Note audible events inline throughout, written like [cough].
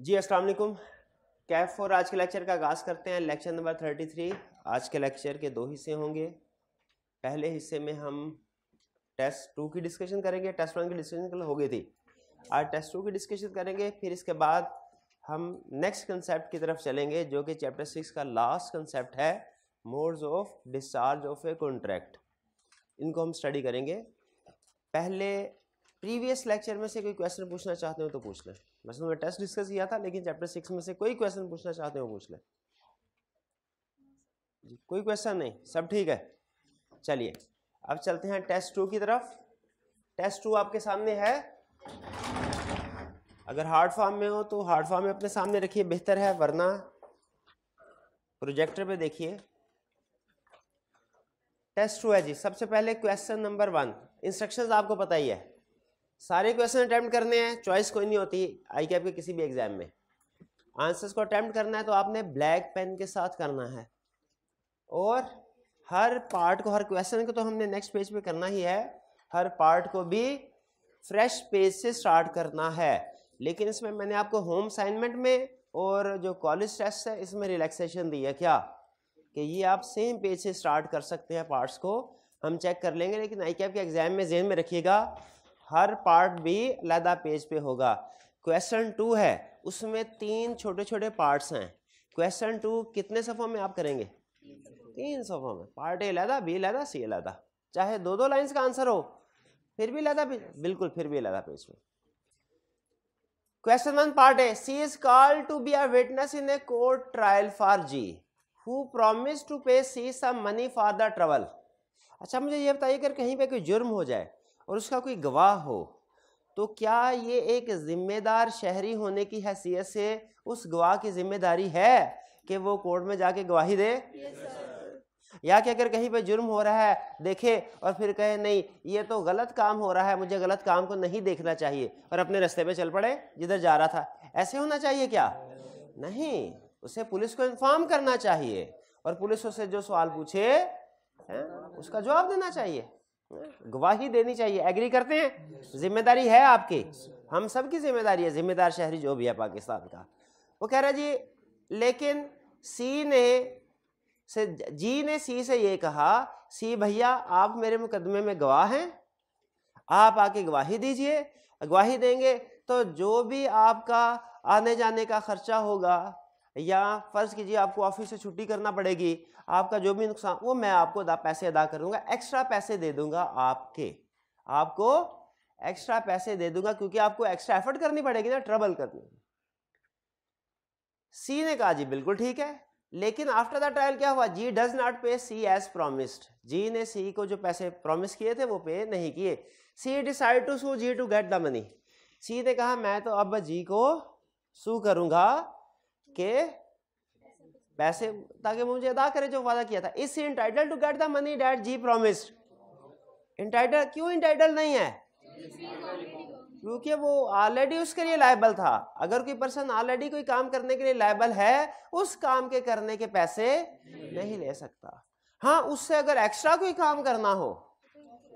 जी अस्सलाम वालेकुम कैफ और आज के लेक्चर का आगाज़ करते हैं लेक्चर नंबर थर्टी थ्री आज के लेक्चर के दो हिस्से होंगे पहले हिस्से में हम टेस्ट टू की डिस्कशन करेंगे टेस्ट वन की डिस्कशन कल हो गई थी आज टेस्ट टू की डिस्कशन करेंगे फिर इसके बाद हम नेक्स्ट कंसेप्ट की तरफ चलेंगे जो कि चैप्टर सिक्स का लास्ट कंसेप्ट है modes of discharge of a contract इनको हम स्टडी करेंगे पहले प्रीवियस लेक्चर में से कोई क्वेश्चन पूछना चाहते हो तो पूछ लें वैसे तुमने टेस्ट डिस्कस किया था लेकिन चैप्टर सिक्स में से कोई क्वेश्चन पूछना चाहते हो पूछ लें जी कोई क्वेश्चन नहीं सब ठीक है चलिए अब चलते हैं टेस्ट टू की तरफ टेस्ट टू आपके सामने है अगर हार्ड फॉर्म में हो तो हार्ड फॉर्म में अपने सामने रखिए बेहतर है वरना प्रोजेक्टर पे देखिए टेस्ट टू है जी सबसे पहले क्वेश्चन नंबर वन इंस्ट्रक्शंस आपको पता ही है सारे क्वेश्चन अटैम्प्ट करने हैं चॉइस कोई नहीं होती आई कैप के किसी भी एग्जाम में आंसर्स को अटैम्प्ट करना है तो आपने ब्लैक पेन के साथ करना है और हर पार्ट को हर क्वेश्चन को तो हमने नेक्स्ट पेज पे करना ही है हर पार्ट को भी फ्रेश पेज से स्टार्ट करना है लेकिन इसमें मैंने आपको होम असाइनमेंट में और जो कॉलेज टेस्ट है इसमें रिलैक्सेशन दी है क्या कि ये आप सेम पेज से स्टार्ट कर सकते हैं पार्ट्स को हम चेक कर लेंगे लेकिन आई के एग्ज़ाम में जहन में रखिएगा हर पार्ट भी लदा पेज पे होगा क्वेश्चन टू है उसमें तीन छोटे छोटे पार्ट्स हैं क्वेश्चन टू कितने सफ़ों में आप करेंगे तीन सफ़ों में पार्ट ए लदा बी लदा सी लदा चाहे दो दो लाइन का आंसर हो फिर भी लदा पेज बिल्कुल फिर भी लदा पेज पे question one part A C is call to be a witness in a court trial for G who promise to pay C some money for the travel अच्छा मुझे ये बताइए अगर कहीं पे कोई जुर्म हो जाए और उसका कोई गवाह हो तो क्या ये एक जिम्मेदार शहरी होने की हैसियत से उस गवाह की जिम्मेदारी है कि वो कोर्ट में जाके गवाही दे या कि अगर कहीं पे जुर्म हो रहा है देखे और फिर कहे नहीं ये तो गलत काम हो रहा है मुझे गलत काम को नहीं देखना चाहिए और अपने रास्ते पे चल पड़े जिधर जा रहा था ऐसे होना चाहिए क्या नहीं उसे पुलिस को इन्फॉर्म करना चाहिए और पुलिस उसे जो सवाल पूछे है? उसका जवाब देना चाहिए गवाही देनी चाहिए एग्री करते हैं जिम्मेदारी है आपकी हम सब की जिम्मेदारी है जिम्मेदार शहरी जो भी है पाकिस्तान का वो कह रहा जी लेकिन सी ने से जी ने सी से ये कहा सी भैया आप मेरे मुकदमे में गवाह हैं आप आके गवाही दीजिए गवाही देंगे तो जो भी आपका आने जाने का खर्चा होगा या फ़र्ज़ कीजिए आपको ऑफिस से छुट्टी करना पड़ेगी आपका जो भी नुकसान वो मैं आपको दा, पैसे अदा करूंगा एक्स्ट्रा पैसे दे दूंगा आपके आपको एक्स्ट्रा पैसे दे दूंगा क्योंकि आपको एक्स्ट्रा एफर्ट करनी पड़ेगी ना ट्रबल करनी सी ने कहा जी बिल्कुल ठीक है लेकिन आफ्टर द ट्रायल क्या हुआ जी डज नॉट पे सी एज प्रोमिस्ड जी ने सी को जो पैसे प्रोमिस किए थे वो पे नहीं किए C decide to sue G to get the money C ने कहा मैं तो अब जी को सू करूंगा के पैसे ताकि वो मुझे अदा करे जो वादा किया था is entitle to get the money that G promised entitle क्यों इंटाइटल नहीं है क्योंकि वो ऑलरेडी उसके लिए लाइबल था अगर कोई पर्सन ऑलरेडी कोई काम करने के लिए लाइबल है उस काम के करने के पैसे नहीं ले सकता हाँ उससे अगर एक्स्ट्रा कोई काम करना हो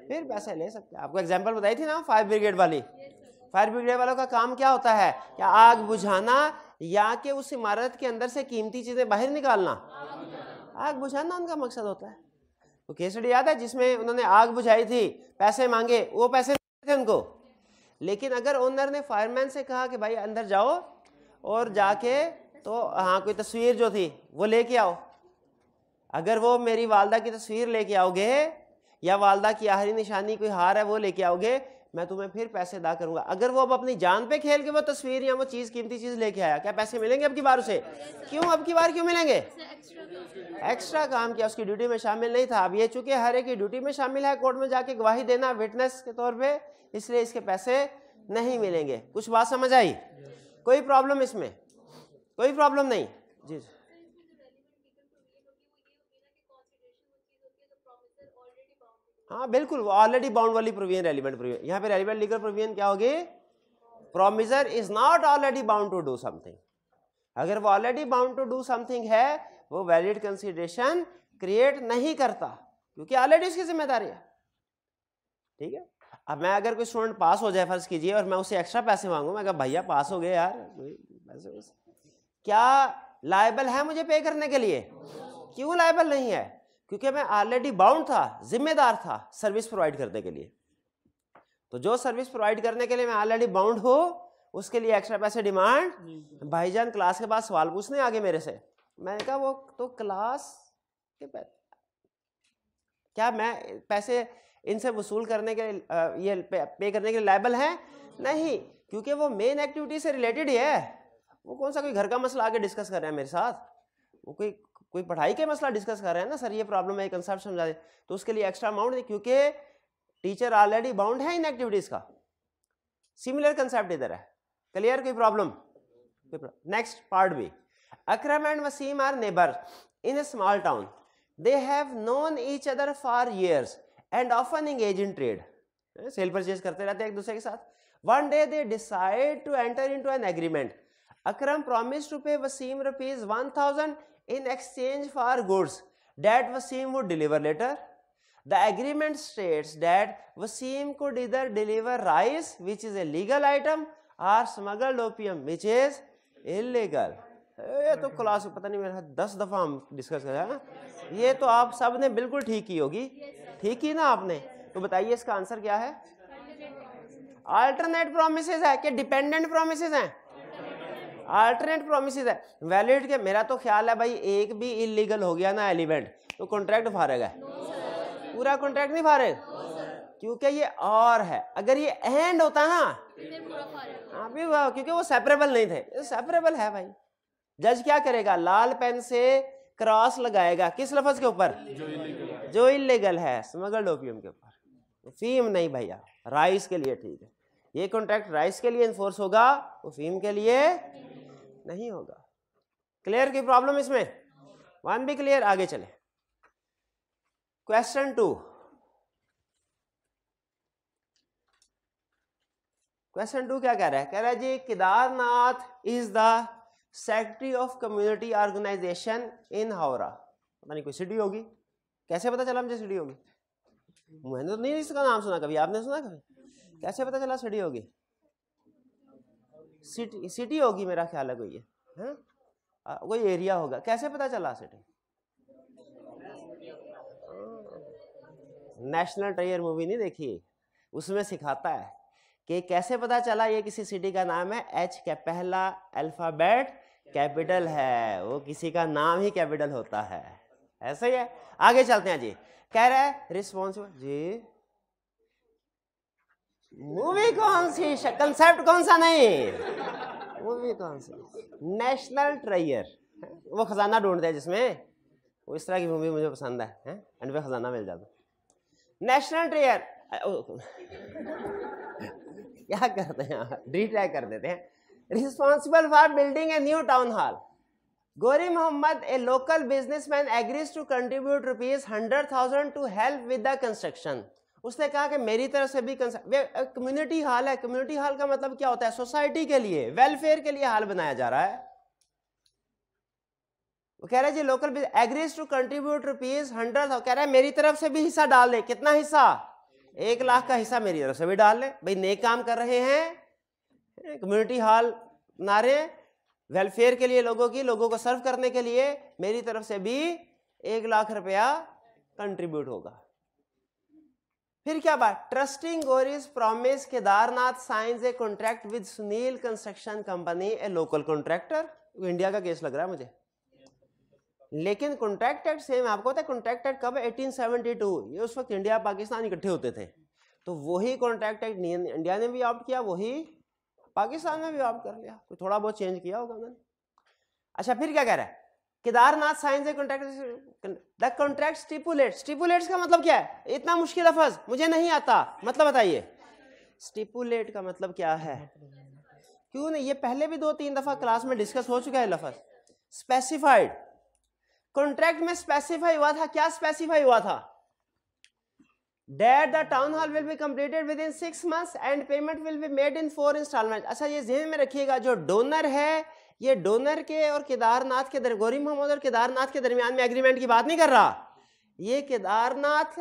फिर पैसे ले सकते हैं आपको एग्जाम्पल बताई थी ना फायर ब्रिगेड वाली फायर ब्रिगेड वालों का काम क्या होता है क्या आग बुझाना या कि उस इमारत के अंदर से कीमती चीज़ें बाहर निकालना आग बुझाना उनका मकसद होता है वो केसडी याद है जिसमें उन्होंने आग बुझाई थी पैसे मांगे वो पैसे थे उनको लेकिन अगर ओनर ने फायरमैन से कहा कि भाई अंदर जाओ और जाके तो हाँ कोई तस्वीर जो थी वो लेके आओ अगर वो मेरी वालदा की तस्वीर लेके आओगे या वालदा की आहरी निशानी कोई हार है वो लेके आओगे मैं तुम्हें फिर पैसे अदा करूंगा अगर वो अब अपनी जान पे खेल के वो तस्वीर या वो चीज़ कीमती चीज़ लेके आया क्या पैसे मिलेंगे अब की बार उसे क्यों अब की बार क्यों मिलेंगे एक्स्ट्रा काम किया उसकी ड्यूटी में शामिल नहीं था अब ये चूंकि हर एक ड्यूटी में शामिल है कोर्ट में जाके गवाही देना विटनेस के तौर पर इसलिए इसके पैसे नहीं मिलेंगे कुछ बात समझ आई कोई प्रॉब्लम इसमें कोई प्रॉब्लम नहीं जी जी हाँ बिल्कुल वो ऑलरेडी बाउंड वाली प्रोविजन रेलिवेंट प्रोविजन यहाँ पे रेलिवेंट लीगल प्रोविजन क्या होगी promisor is not already bound to do something अगर वो already bound to do something है वो वैलिड कंसिडरेशन क्रिएट नहीं करता क्योंकि ऑलरेडी उसकी जिम्मेदारी है ठीक है अब मैं अगर कोई स्टूडेंट पास हो जाए फर्ज कीजिए और मैं उसे एक्स्ट्रा पैसे मांगू मैं भैया पास हो गए यार पैसे क्या लाइबल है मुझे पे करने के लिए क्यों लाइबल नहीं है क्योंकि मैं ऑलरेडी बाउंड था जिम्मेदार था सर्विस प्रोवाइड करने के लिए तो जो सर्विस प्रोवाइड करने के लिए मैं ऑलरेडी बाउंड हूँ उसके लिए एक्स्ट्रा पैसे डिमांड भाईजान क्लास के बाद सवाल पूछने आगे मेरे से मैंने कहा वो तो क्लास के क्या मैं पैसे इनसे वसूल करने के लिए ये पे करने के लिए लाइबल हैं नहीं क्योंकि वो मेन एक्टिविटी से रिलेटेड ही है वो कौन सा कोई घर का मसला आगे डिस्कस कर रहे हैं मेरे साथ वो कोई कोई पढ़ाई का मसला डिस्कस कर रहे हैं ना सर ये प्रॉब्लम है कंसेप्ट समझा दे तो उसके लिए एक्स्ट्रा अमाउंट दे क्योंकि टीचर ऑलरेडी बाउंड है इन एक्टिविटीज़ का सिमिलर कंसेप्ट इधर है क्लियर कोई प्रॉब्लम नेक्स्ट पार्ट भी Akram and Wasim are neighbour in a small town they have known each other for years and often engage in trade sale purchase करते रहते हैं एक दूसरे के साथ one day they decide to enter into an agreement Akram promise to pay Wasim rupees one thousand in exchange for goods that Wasim would deliver later the agreement states that Wasim could either deliver rice which is a legal item or smuggled opium which is illegal ये तो class पता नहीं मेरा दस दफा हम discuss कर रहे हैं ये तो आप सब ने बिल्कुल ठीक की होगी ठीक ही ना आपने तो बताइए इसका आंसर क्या है अल्टरनेट प्रोमिस है कि डिपेंडेंट प्रोमिस हैं अल्टरनेट प्रोमिस है वैलिड के मेरा तो ख्याल है भाई एक भी इलीगल हो गया ना एलिमेंट तो कॉन्ट्रैक्ट फारेगा no, पूरा कॉन्ट्रैक्ट नहीं फारेग no, क्योंकि ये और है अगर ये एंड होता ना आप भी क्योंकि वो सेपरेबल नहीं थे सेपरेबल है भाई जज क्या करेगा लाल पेन से क्रॉस लगाएगा किस लफज के ऊपर जो इलीगल है स्मगल्ड ओपियम के ऊपर फीम नहीं भैया राइस के लिए ठीक है ये कॉन्ट्रैक्ट राइस के लिए इन्फोर्स होगा वो फीम के लिए नहीं होगा क्लियर की प्रॉब्लम इसमें वन भी क्लियर आगे चले क्वेश्चन टू क्वेश्चन टू क्या कह रहा है कह रहा है जी Kedarnath is the secretary of community organisation in Howrah पता नहीं कोई सिटी होगी कैसे पता चला मुझे सिटी होगी मैंने तो नहीं इसका नाम सुना कभी आपने सुना कभी कैसे पता चला सिटी होगी सिटी सिटी होगी मेरा ख्याल है कोई ये है कोई एरिया होगा कैसे पता चला सिटी नेशनल टायर मूवी नहीं देखी उसमें सिखाता है कि कैसे पता चला ये किसी सिटी का नाम है एच का पहला अल्फाबेट कैपिटल है वो किसी का नाम ही कैपिटल होता है ऐसे ही है आगे चलते हैं जी कह रहा है रिस्पॉन्सिबल जी मूवी कौन सी कंसेप्ट कौन सा नहीं मूवी कौन सी नेशनल ट्रेयर वो खजाना ढूंढते हैं जिसमें वो इस तरह की मूवी मुझे पसंद है हैं एंड पे खजाना मिल जाता नेशनल ट्रेयर [laughs] क्या करते हैं डी ट्राई कर देते हैं responsible for building a new town hall Ghori Mohammad a local businessman agrees to contribute rupees hundred thousand to help with the construction उसने कहा कि मेरी तरफ से भी कम्युनिटी हॉल है कम्युनिटी हॉल का मतलब क्या होता है सोसाइटी के लिए वेलफेयर के लिए हॉल बनाया जा रहा है वो कह रहे जी local agrees to contribute rupees hundred कह रहा है मेरी तरफ से भी हिस्सा डाल दे कितना हिस्सा एक लाख का हिस्सा मेरी तरफ से भी डाल ले भाई नए काम कर रहे हैं कम्युनिटी हॉल बना रहे वेलफेयर के लिए लोगों की लोगों को सर्व करने के लिए मेरी तरफ से भी एक लाख रुपया कंट्रीब्यूट होगा फिर क्या बात trusting Ghori's promise Kedarnath signs a contract with Sunil construction company a local contractor India का केस लग रहा है मुझे लेकिन कॉन्ट्रैक्ट एक्ट सेम आपको पता है कॉन्ट्रैक्ट एक्ट कब 1872 ये उस वक्त इंडिया पाकिस्तान इकट्ठे होते थे तो वही कॉन्ट्रैक्ट एक्ट इंडिया ने भी ऑप्ट किया वही पाकिस्तान ने भी ऑप्ट कर लिया कोई थोड़ा बहुत चेंज किया होगा उन्होंने अच्छा फिर क्या कह रहा है Kedarnath signs a contract the contract stipulate stipulate का मतलब क्या है इतना मुश्किल लफज मुझे नहीं आता मतलब बताइए स्टिपुलेट का मतलब क्या है क्यों नहीं ये पहले भी दो तीन दफा क्लास में डिस्कस हो चुका है लफज स्पेसिफाइड कॉन्ट्रैक्ट में स्पेसिफाई हुआ था क्या स्पेसिफाई हुआ था that the town hall will be completed within six months and payment will be made in four instalment अच्छा ये जेहन में रखिएगा जो डोनर है ये डोनर के और केदारनाथ के गौरी मोहम्मद और केदारनाथ के दरमियान में एग्रीमेंट की बात नहीं कर रहा ये केदारनाथ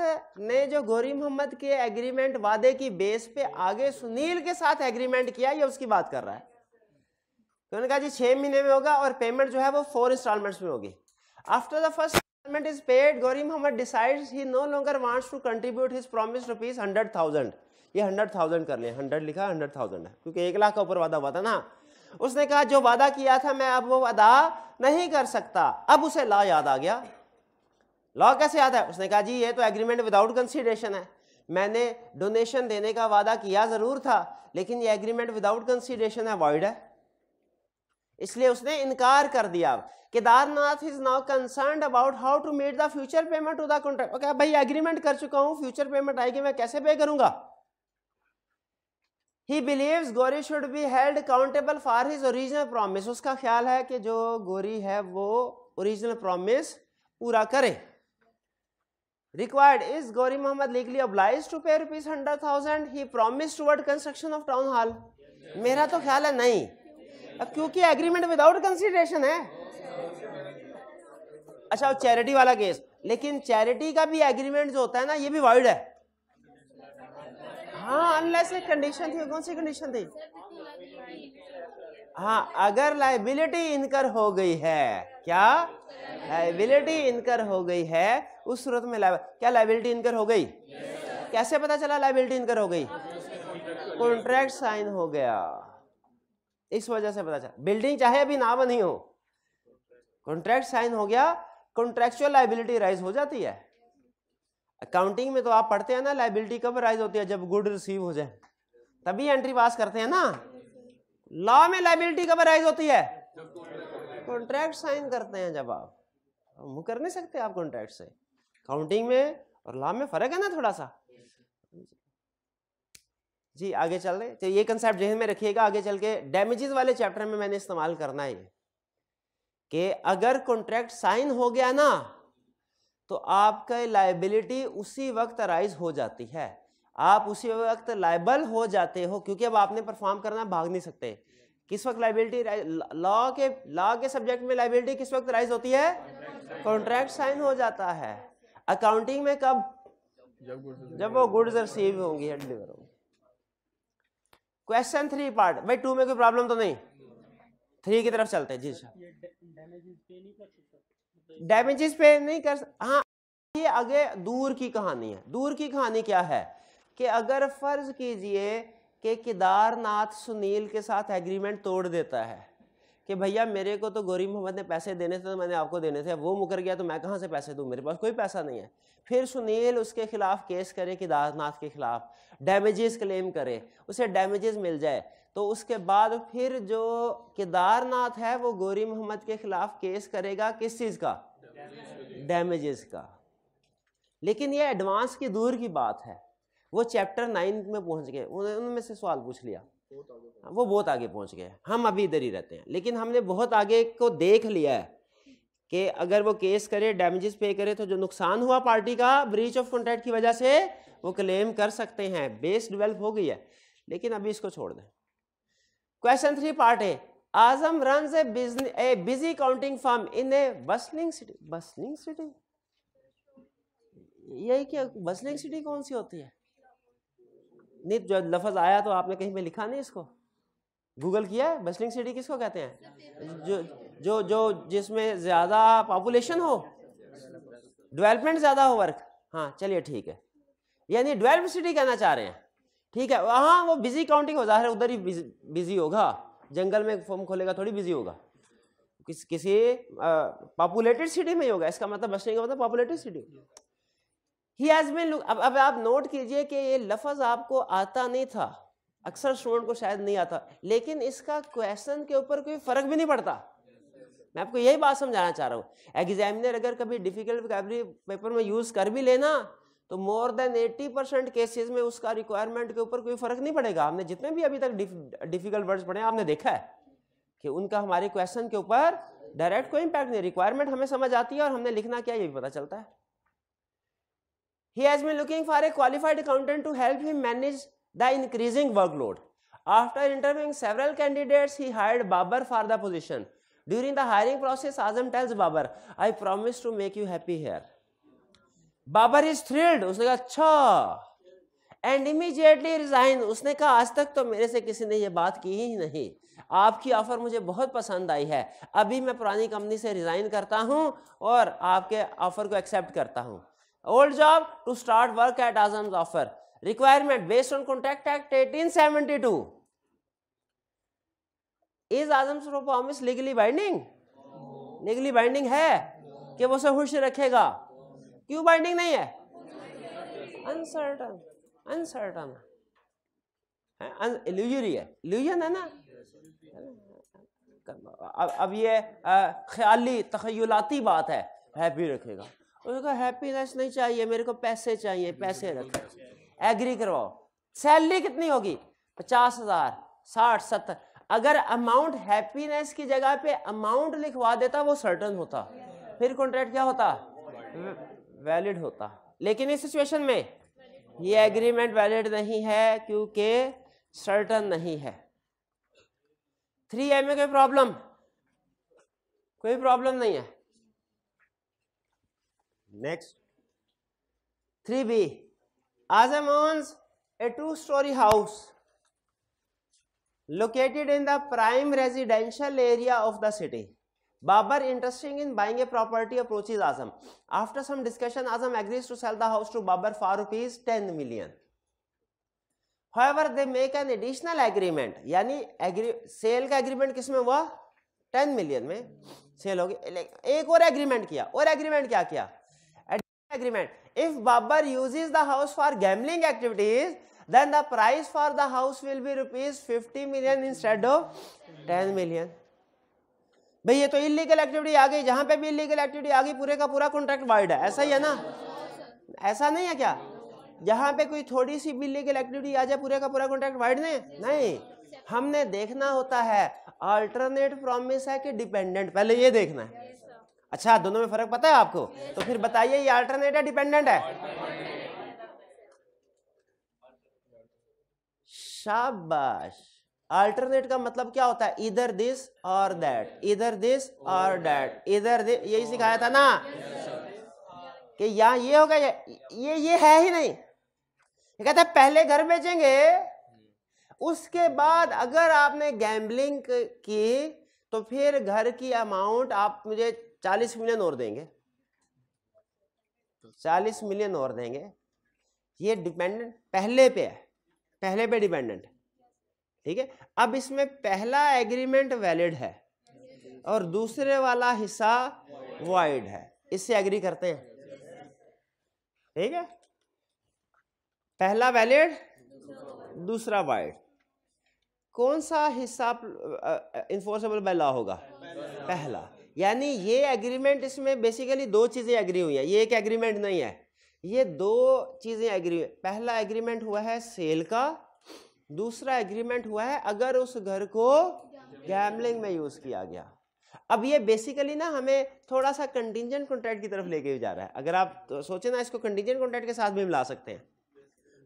ने जो गौरी मोहम्मद के एग्रीमेंट वादे की बेस पे आगे सुनील के साथ एग्रीमेंट किया ये उसकी बात कर रहा है तो उन्होंने कहा जी छः महीने में होगा और पेमेंट जो है वो फोर इंस्टॉलमेंट्स में होगी after the first instalment is paid Gauri Mohammad decide he no longer wants to contribute his promise rupees hundred thousand ये हंड्रेड थाउजेंड कर लें हंड्रेड लिखा हंड्रेड थाउजेंड है क्योंकि एक लाख का ऊपर वादा हुआ था ना उसने कहा जो वादा किया था मैं अब वो अदा नहीं कर सकता अब उसे लॉ याद आ गया लॉ कैसे याद है उसने कहा जी ये तो एग्रीमेंट विदाउट कंसीडरेशन है मैंने डोनेशन देने का वादा किया जरूर था लेकिन ये एग्रीमेंट विदाउट कंसीडरेशन है वॉइड है इसलिए उसने इनकार कर दिया Kedarnath is now concern about how to meet the future payment to the contract okay भाई एग्रीमेंट कर चुका हूँ फ्यूचर पेमेंट आएगी मैं कैसे पे करूंगा he believes Ghori should be held accountable for his original promise उसका ख्याल है कि जो गोरी है वो ओरिजिनल प्रॉमिस पूरा करे required is Gauri Mohammad legally oblige to pay rupees hundred thousand he promise toward construction of town hall मेरा तो ख्याल है नहीं अब क्योंकि एग्रीमेंट विदाउट कंसिडरेशन है अच्छा चैरिटी वाला केस लेकिन चैरिटी का भी एग्रीमेंट जो होता है ना ये भी वाइड है हाँ अनलेस एक कंडीशन थी कौन सी कंडीशन थी हाँ अगर लाइबिलिटी इनकर हो गई है क्या लाइबिलिटी इनकर हो गई है उस सूरत में क्या लाइबिलिटी इनकर हो गई कैसे पता चला लाइबिलिटी इनकर हो गई कॉन्ट्रैक्ट साइन हो गया इस वजह से पता चला बिल्डिंग चाहे अभी ना बनी हो कॉन्ट्रैक्ट साइन हो गया कॉन्ट्रैक्चुअल लाइबिलिटी राइज हो जाती है अकाउंटिंग में तो आप पढ़ते हैं ना लाइबिलिटी कब राइज होती है जब गुड रिसीव हो जाए तभी एंट्री पास करते हैं ना लॉ में लाइबिलिटी कब राइज होती है कॉन्ट्रैक्ट साइन करते हैं जब आप वो कर नहीं सकते आप कॉन्ट्रैक्ट से अकाउंटिंग में और लॉ में फर्क है ना थोड़ा सा जी आगे चल रहे तो ये कंसेप्ट जहन में रखिएगा आगे चल के डैमेजेस वाले चैप्टर में मैंने इस्तेमाल करना है कि अगर कॉन्ट्रैक्ट साइन हो गया ना तो आपका लाइबिलिटी उसी वक्त अराइज हो जाती है आप उसी वक्त लाइबल हो जाते हो क्योंकि अब आपने परफॉर्म करना भाग नहीं सकते किस वक्त लाइबिलिटी लॉ के लॉ के सब्जेक्ट में लाइबिलिटी किस वक्त राइज होती है कॉन्ट्रैक्ट साइन हो जाता है अकाउंटिंग में कब जब वो गुड्स रिसीव होंगी डिलीवर होंगी क्वेश्चन थ्री पार्ट भाई टू में कोई प्रॉब्लम तो नहीं थ्री की तरफ चलते हैं जी सर डैमेज पे नहीं कर सकते डैमेजेस पे नहीं कर हाँ ये आगे दूर की कहानी है दूर की कहानी क्या है कि अगर फर्ज कीजिए कि केदारनाथ सुनील के साथ एग्रीमेंट तोड़ देता है कि भैया मेरे को तो गौरी मोहम्मद ने पैसे देने थे तो मैंने आपको देने थे वो मुकर गया तो मैं कहाँ से पैसे दूँ मेरे पास कोई पैसा नहीं है फिर सुनील उसके खिलाफ केस करे केदारनाथ के खिलाफ डैमेजेस क्लेम करे उसे डैमेजेस मिल जाए तो उसके बाद फिर जो केदारनाथ है वो गौरी मोहम्मद के खिलाफ केस करेगा किस चीज़ का डैमेजेस का लेकिन ये एडवांस की दूर की बात है वो चैप्टर नाइन में पहुंच गए उन्होंने उनमें से सवाल पूछ लिया वो बहुत आगे पहुंच गए हम अभी इधर ही रहते हैं लेकिन हमने बहुत आगे को देख लिया है कि अगर वो केस करे डैमेजेस पे करे तो जो नुकसान हुआ पार्टी का ब्रीच ऑफ कॉन्ट्रैक्ट की वजह से वो क्लेम कर सकते हैं बेस डिवेल्प हो गई है लेकिन अभी इसको छोड़ दें क्वेश्चन थ्री पार्ट है Azam run a busy counting firm in a bustling city bustling city यही क्या बसलिंग सिटी कौन सी होती है नहीं जो लफज आया तो आपने कहीं पे लिखा नहीं इसको गूगल किया है बस्लिंग सिटी किसको कहते हैं जो जो जो जिसमें ज़्यादा पॉपुलेशन हो डेवलपमेंट ज़्यादा हो वर्क हाँ चलिए ठीक है यानी डेवलप सिटी कहना चाह रहे हैं ठीक है हाँ वो बिजी काउंटिंग हो जाहिर उधर ही बिजी होगा जंगल में फॉर्म खोलेगा थोड़ी बिजी होगा किस किसी पॉपुलेटेड सिटी में ही होगा इसका मतलब बस्टिंग का मतलब populated city he has been अब अब आप नोट कीजिए कि ये लफज आपको आता नहीं था अक्सर स्टूडेंट को शायद नहीं आता लेकिन इसका क्वेश्चन के ऊपर कोई फर्क भी नहीं पड़ता मैं आपको यही बात समझाना चाह रहा हूँ एग्जामिनर अगर कभी डिफिकल्ट वोकेबलरी पेपर में यूज कर भी लेना तो मोर देन 80 परसेंट केसेज में उसका रिक्वायरमेंट के ऊपर कोई फर्क नहीं पड़ेगा हमने जितने भी अभी तक डिफिकल्ट वर्ड्स पढ़े आपने देखा है कि उनका हमारे क्वेश्चन के ऊपर डायरेक्ट कोई इंपैक्ट नहीं रिक्वायरमेंट हमें समझ आती है और हमने लिखना क्या ये भी पता चलता है He has been looking for a qualified accountant to help him manage the increasing workload. After interviewing several candidates, he hired Babar for the position. During the hiring process, Azam tells Babar, I promise to make you happy here. Babar is thrilled. उसने कहा अच्छा and immediately resign उसने कहा आज तक तो मेरे से किसी ने ये बात की ही नहीं आपकी ऑफर मुझे बहुत पसंद आई है अभी मैं पुरानी कंपनी से रिजाइन करता हूँ और आपके ऑफर को एक्सेप्ट करता हूँ old job to start work at Azam's offer. Requirement based on Contract Act 1872. Is Azam's promise legally binding? Legally binding है कि वो उसे खुश रखेगा क्यों बाइंडिंग नहीं है अनसर्टन अनसर्टन है इल्यूजरी है इल्यूजन है ना अब अब ये ख्याली तखयलाती बात है हैप्पी रखेगा उनको हैप्पीनेस नहीं चाहिए मेरे को पैसे चाहिए पैसे रख एग्री करवाओ सैलरी कितनी होगी पचास हजार साठ सत्तर अगर अमाउंट हैप्पीनेस की जगह पे अमाउंट लिखवा देता वो सर्टन होता फिर कॉन्ट्रैक्ट क्या होता वैलिड होता लेकिन इस सिचुएशन में ये एग्रीमेंट वैलिड नहीं है क्योंकि सर्टन नहीं है थ्री ए में कोई प्रॉब्लम कोई प्रॉब्लम नहीं है next three B Azam owns a two story house located in the prime residential area of the city babar interesting in buying a property approaches azam after some discussion azam agrees to sell the house to babar for rupees 10 million however they make an additional agreement yani agree sale ka agreement kisme hua 10 million mein sale ho gayi ek aur agreement kiya aur agreement kya kiya agreement if babbar uses the house for gambling activities then the price for the house will be rupees 50 million instead of 10 million भाई ये तो illegal activity आ गई जहां पे भी illegal activity आ गई पूरे का पूरा कॉन्ट्रैक्ट वाइड है ऐसा ही है ना ऐसा नहीं है क्या जहां पे कोई थोड़ी सी भी इलीगल एक्टिविटी आ जाए पूरे का पूरा कॉन्ट्रैक्ट वाइड नहीं नहीं हमने देखना होता है अल्टरनेट प्रॉमिस है कि डिपेंडेंट पहले ये देखना है अच्छा दोनों में फर्क पता है आपको तो फिर बताइए ये अल्टरनेट है डिपेंडेंट है शाबाश अल्टरनेट का मतलब क्या होता है इधर दिस और दैट इधर दिस और दैट इधर यही सिखाया था ना कि यहाँ ये होगा ये ये ये है ही नहीं ये कहता है पहले घर बेचेंगे उसके बाद अगर आपने गैम्बलिंग की तो फिर घर की अमाउंट आप मुझे चालीस मिलियन और देंगे तो चालीस मिलियन और देंगे ये डिपेंडेंट पहले पे है पहले पे डिपेंडेंट ठीक है अब इसमें पहला एग्रीमेंट वैलिड है और दूसरे वाला हिस्सा वाइड है इससे एग्री करते हैं ठीक है पहला वैलिड दूसरा वाइड कौन सा हिस्सा इन्फोर्सेबल बाय लॉ होगा पहला यानी ये एग्रीमेंट इसमें बेसिकली दो चीज़ें एग्री हुई हैं ये एक एग्रीमेंट नहीं है ये दो चीज़ें एग्री हुई पहला एग्रीमेंट हुआ है सेल का दूसरा एग्रीमेंट हुआ है अगर उस घर को गैमलिंग में यूज़ किया गया अब ये बेसिकली ना हमें थोड़ा सा कंटिजेंट कॉन्ट्रैक्ट की तरफ लेके जा रहा है अगर आप तो सोचें ना इसको कंटिजेंट कॉन्ट्रैक्ट के साथ भी मिला सकते हैं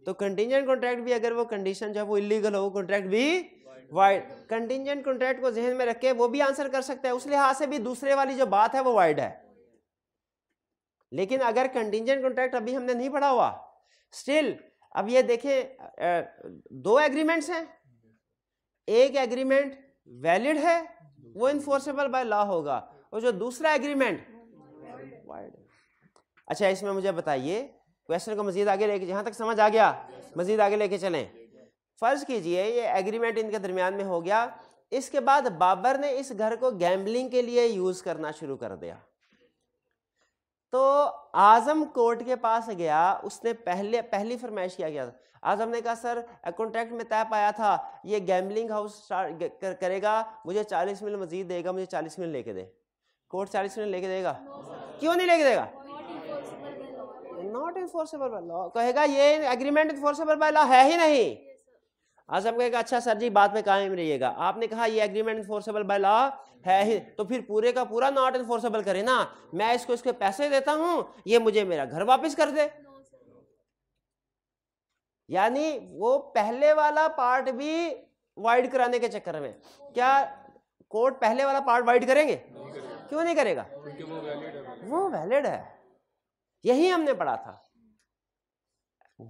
तो कंटिजेंट कॉन्ट्रैक्ट भी अगर वो कंडीशन जो है वो इलीगल हो वो कॉन्ट्रैक्ट भी वाइड कंटिजेंट कॉन्ट्रैक्ट को जहन में रखे वो भी आंसर कर सकता है उस लिहाज से भी दूसरे वाली जो बात है वो वाइड है लेकिन अगर कंटिजेंट कॉन्ट्रैक्ट अभी हमने नहीं पढ़ा हुआ स्टिल अब ये देखें दो एग्रीमेंट्स हैं एक एग्रीमेंट वैलिड है वो इन्फोर्सेबल बाय लॉ होगा और जो दूसरा एग्रीमेंट वाइड अच्छा इसमें मुझे बताइए क्वेश्चन को मजीद आगे लेके जहां तक समझ आ गया मजीद आगे लेके चलें फ़र्ज़ कीजिए ये एग्रीमेंट इनके दरमियान में हो गया इसके बाद बाबर ने इस घर को गैम्बलिंग के लिए यूज़ करना शुरू कर दिया तो आज़म कोर्ट के पास गया उसने पहले पहली फरमाइश किया गया आज़म ने कहा सर कॉन्ट्रैक्ट में तय पाया था ये गैम्बलिंग हाउस कर, करेगा मुझे चालीस मिल मजीद देगा मुझे चालीस मिल लेके दे कोर्ट चालीस मिल लेके देगा क्यों नहीं लेके देगा नॉट इन्फोर्सेबल बाय लॉ कहेगा ये एग्रीमेंट इन्फोर्सेबल बाय लॉ है ही नहीं आज कहेगा अच्छा सर जी बात में कायम रहिएगा आपने कहा ये एग्रीमेंट इन्फोर्सेबल बाय लॉ है ही तो फिर पूरे का पूरा नॉट इन्फोर्सेबल करे ना मैं इसको इसके पैसे देता हूं ये मुझे मेरा घर वापस कर दे यानी वो पहले वाला पार्ट भी वाइड कराने के चक्कर में क्या कोर्ट पहले वाला पार्ट वाइड करेंगे क्यों नहीं करेगा वो वैलिड है यही हमने पढ़ा था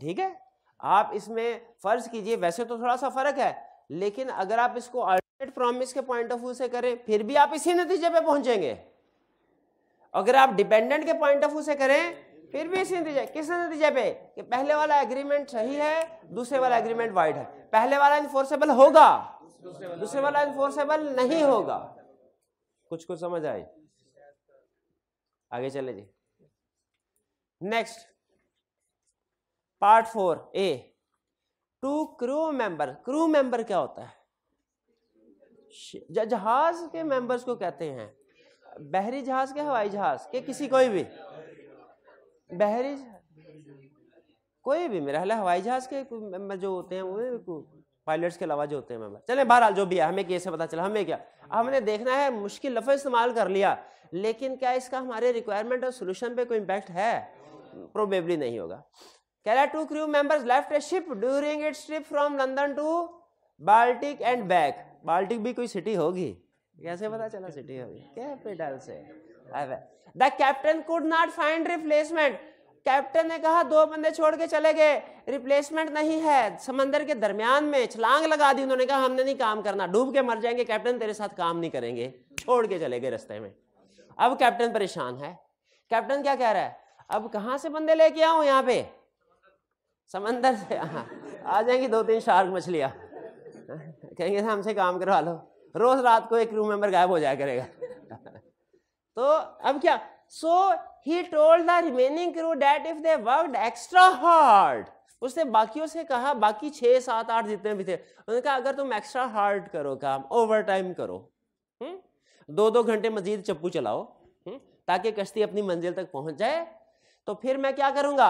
ठीक है आप इसमें फ़र्ज़ कीजिए वैसे तो थोड़ा सा फ़र्क है लेकिन अगर आप इसको अल्टरनेट प्रॉमिस के पॉइंट ऑफ व्यू से करें फिर भी आप इसी नतीजे पे पहुंचेंगे अगर आप डिपेंडेंट के पॉइंट ऑफ व्यू से करें फिर भी इसी नतीजे किस नतीजे पे कि पहले वाला एग्रीमेंट सही है दूसरे वाला एग्रीमेंट वाइड है पहले वाला इन्फोर्सेबल होगा दूसरे वाला इन्फोर्सेबल नहीं होगा कुछ कुछ समझ आए आगे चले जी next part four A two crew member crew member क्या होता है जहाज के मेंबर्स को कहते हैं बहरी जहाज के हवाई जहाज के किसी कोई भी बहरी कोई भी मेरा हाल हवाई जहाज के मेंबर जो होते हैं वो पायलट्स के अलावा जो होते हैं मेंबर चले बहरहाल जो भी है हमें कैसे पता चला हमें क्या हमने देखना है मुश्किल लफ्ज़ इस्तेमाल कर लिया लेकिन क्या इसका हमारे रिक्वायरमेंट और सोल्यूशन पे कोई इम्पैक्ट है प्रोबेबली नहीं होगा Kerala two crew members left a ship during its trip from London to Baltic and back. Baltic भी कोई सिटी होगी कैसे पता चला सिटी होगी कैपिटल से the captain could not find replacement captain ने कहा दो बंदे छोड़ के चले गए रिप्लेसमेंट नहीं है समंदर के दरमियान में छलांग लगा दी उन्होंने कहा हमने नहीं काम करना डूब के मर जाएंगे कैप्टन तेरे साथ काम नहीं करेंगे छोड़ के चले गए रास्ते में अब कैप्टन परेशान है कैप्टन क्या कह रहा है अब कहाँ से बंदे लेके आऊं यहाँ पे समंदर से हाँ आ जाएंगी दो तीन शार्क मछलियाँ कहेंगे अच्छा, हमसे काम करवा लो रोज रात को एक रूम मेंबर गायब हो जाया करेगा तो अब क्या so he told the remaining crew that if they work extra hard उसने बाकियों से कहा बाकी छः सात आठ जितने भी थे उन्होंने कहा अगर तुम एक्स्ट्रा हार्ड करो काम ओवर टाइम करो हुँ? हम्म, दो दो घंटे मजीद चप्पू चलाओ हुँ? हम्म, ताकि कश्ती अपनी मंजिल तक पहुंच जाए तो फिर मैं क्या करूंगा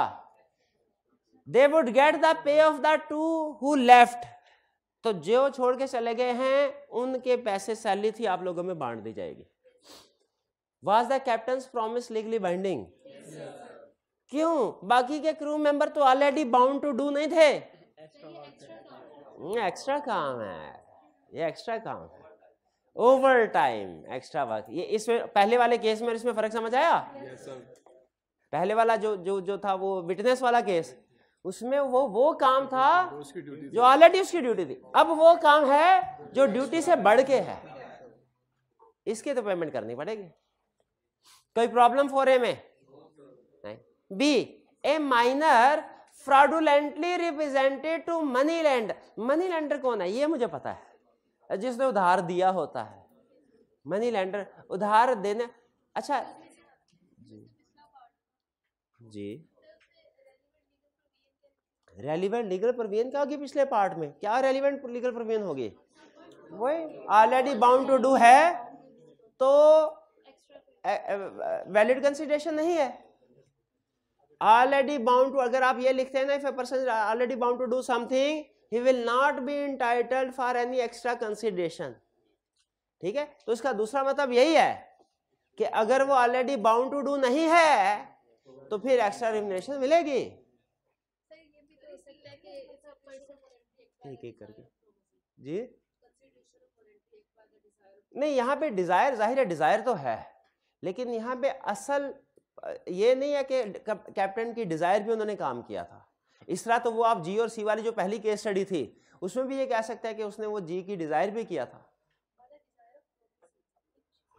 they would get the pay of the two who left तो जो छोड़ के चले गए हैं उनके पैसे सैलरी थी आप लोगों में बांट दी जाएगी was the captain promise legally binding क्यों बाकी के क्रू मेंबर तो ऑलरेडी बाउंड टू डू नहीं थे एक्स्ट्रा काम है ये एक्स्ट्रा काम है ओवर टाइम एक्स्ट्रा वर्क ये इसमें पहले वाले केस में इसमें फर्क समझ आया yes, पहले वाला जो जो जो था वो विटनेस वाला केस उसमें वो वो काम था तो जो ऑलरेडी उसकी ड्यूटी थी अब वो काम है जो ड्यूटी से बढ़ के है इसकी तो पेमेंट करनी पड़ेगी कोई प्रॉब्लम फॉर ए में नहीं B A minor fraudulently represented to money lender money lender कौन है ये मुझे पता है जिसने उधार दिया होता है मनी लैंडर उधार देने अच्छा जी जी रेलिवेंट लीगल प्रोविजन क्या होगी पिछले पार्ट में क्या रेलिवेंट लीगल प्रोविजन होगी वही ऑलरेडी बाउंड टू डू है तो वैलिड कंसिडरेशन नहीं है ऑलरेडी बाउंड टू अगर आप ये लिखते हैं ना if a person already bound to do something he will not be entitled for any extra consideration ठीक है तो इसका दूसरा मतलब यही है कि अगर वो ऑलरेडी बाउंड टू डू नहीं है तो फिर एक्स्ट्रा रिमिनेशन मिलेगी एक एक करके जी नहीं यहाँ पे डिज़ायर जाहिर है डिज़ायर तो है लेकिन यहाँ पे असल ये नहीं है कि कैप्टन की डिज़ायर भी उन्होंने काम किया था इस तरह तो वो आप जी और सी वाली जो पहली केस स्टडी थी उसमें भी ये कह सकते हैं कि उसने वो जी की डिज़ायर भी किया था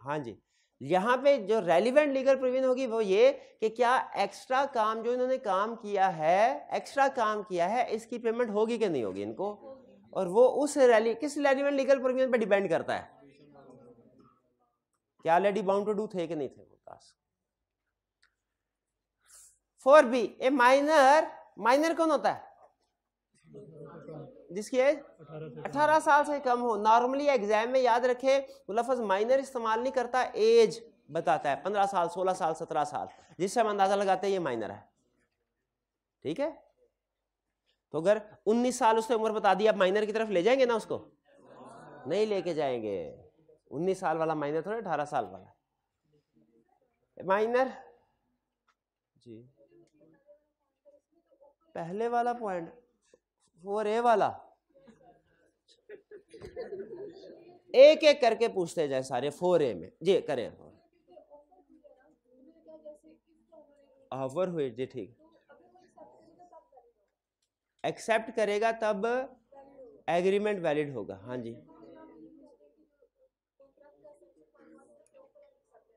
हाँ जी यहाँ पे जो रेलिवेंट लीगल प्रोविजन होगी वो ये कि क्या एक्स्ट्रा काम जो इन्होंने काम किया है एक्स्ट्रा काम किया है इसकी पेमेंट होगी कि नहीं होगी इनको और वो उस रैली किस रेलिवेंट लीगल प्रोविजन पे डिपेंड करता है क्या लेडी बाउंड टू डू थे कि नहीं थे वो task four B A minor minor कौन होता है जिसकी एज अठारह साल से कम हो नॉर्मली एग्जाम में याद रखे लफज माइनर इस्तेमाल नहीं करता एज बताता है पंद्रह साल सोलह साल सत्रह साल जिससे हम अंदाजा लगाते हैं ये माइनर है ठीक है तो अगर उन्नीस साल उसने उम्र बता दी आप माइनर की तरफ ले जाएंगे ना उसको नहीं लेके जाएंगे उन्नीस साल वाला माइनर थोड़ा अठारह साल वाला माइनर जी पहले वाला पॉइंट फोर ए वाला एक एक करके पूछते जाए सारे फोर ए में जी करें ऑफर हुए जी ठीक एक्सेप्ट करेगा तब एग्रीमेंट वैलिड होगा हाँ जी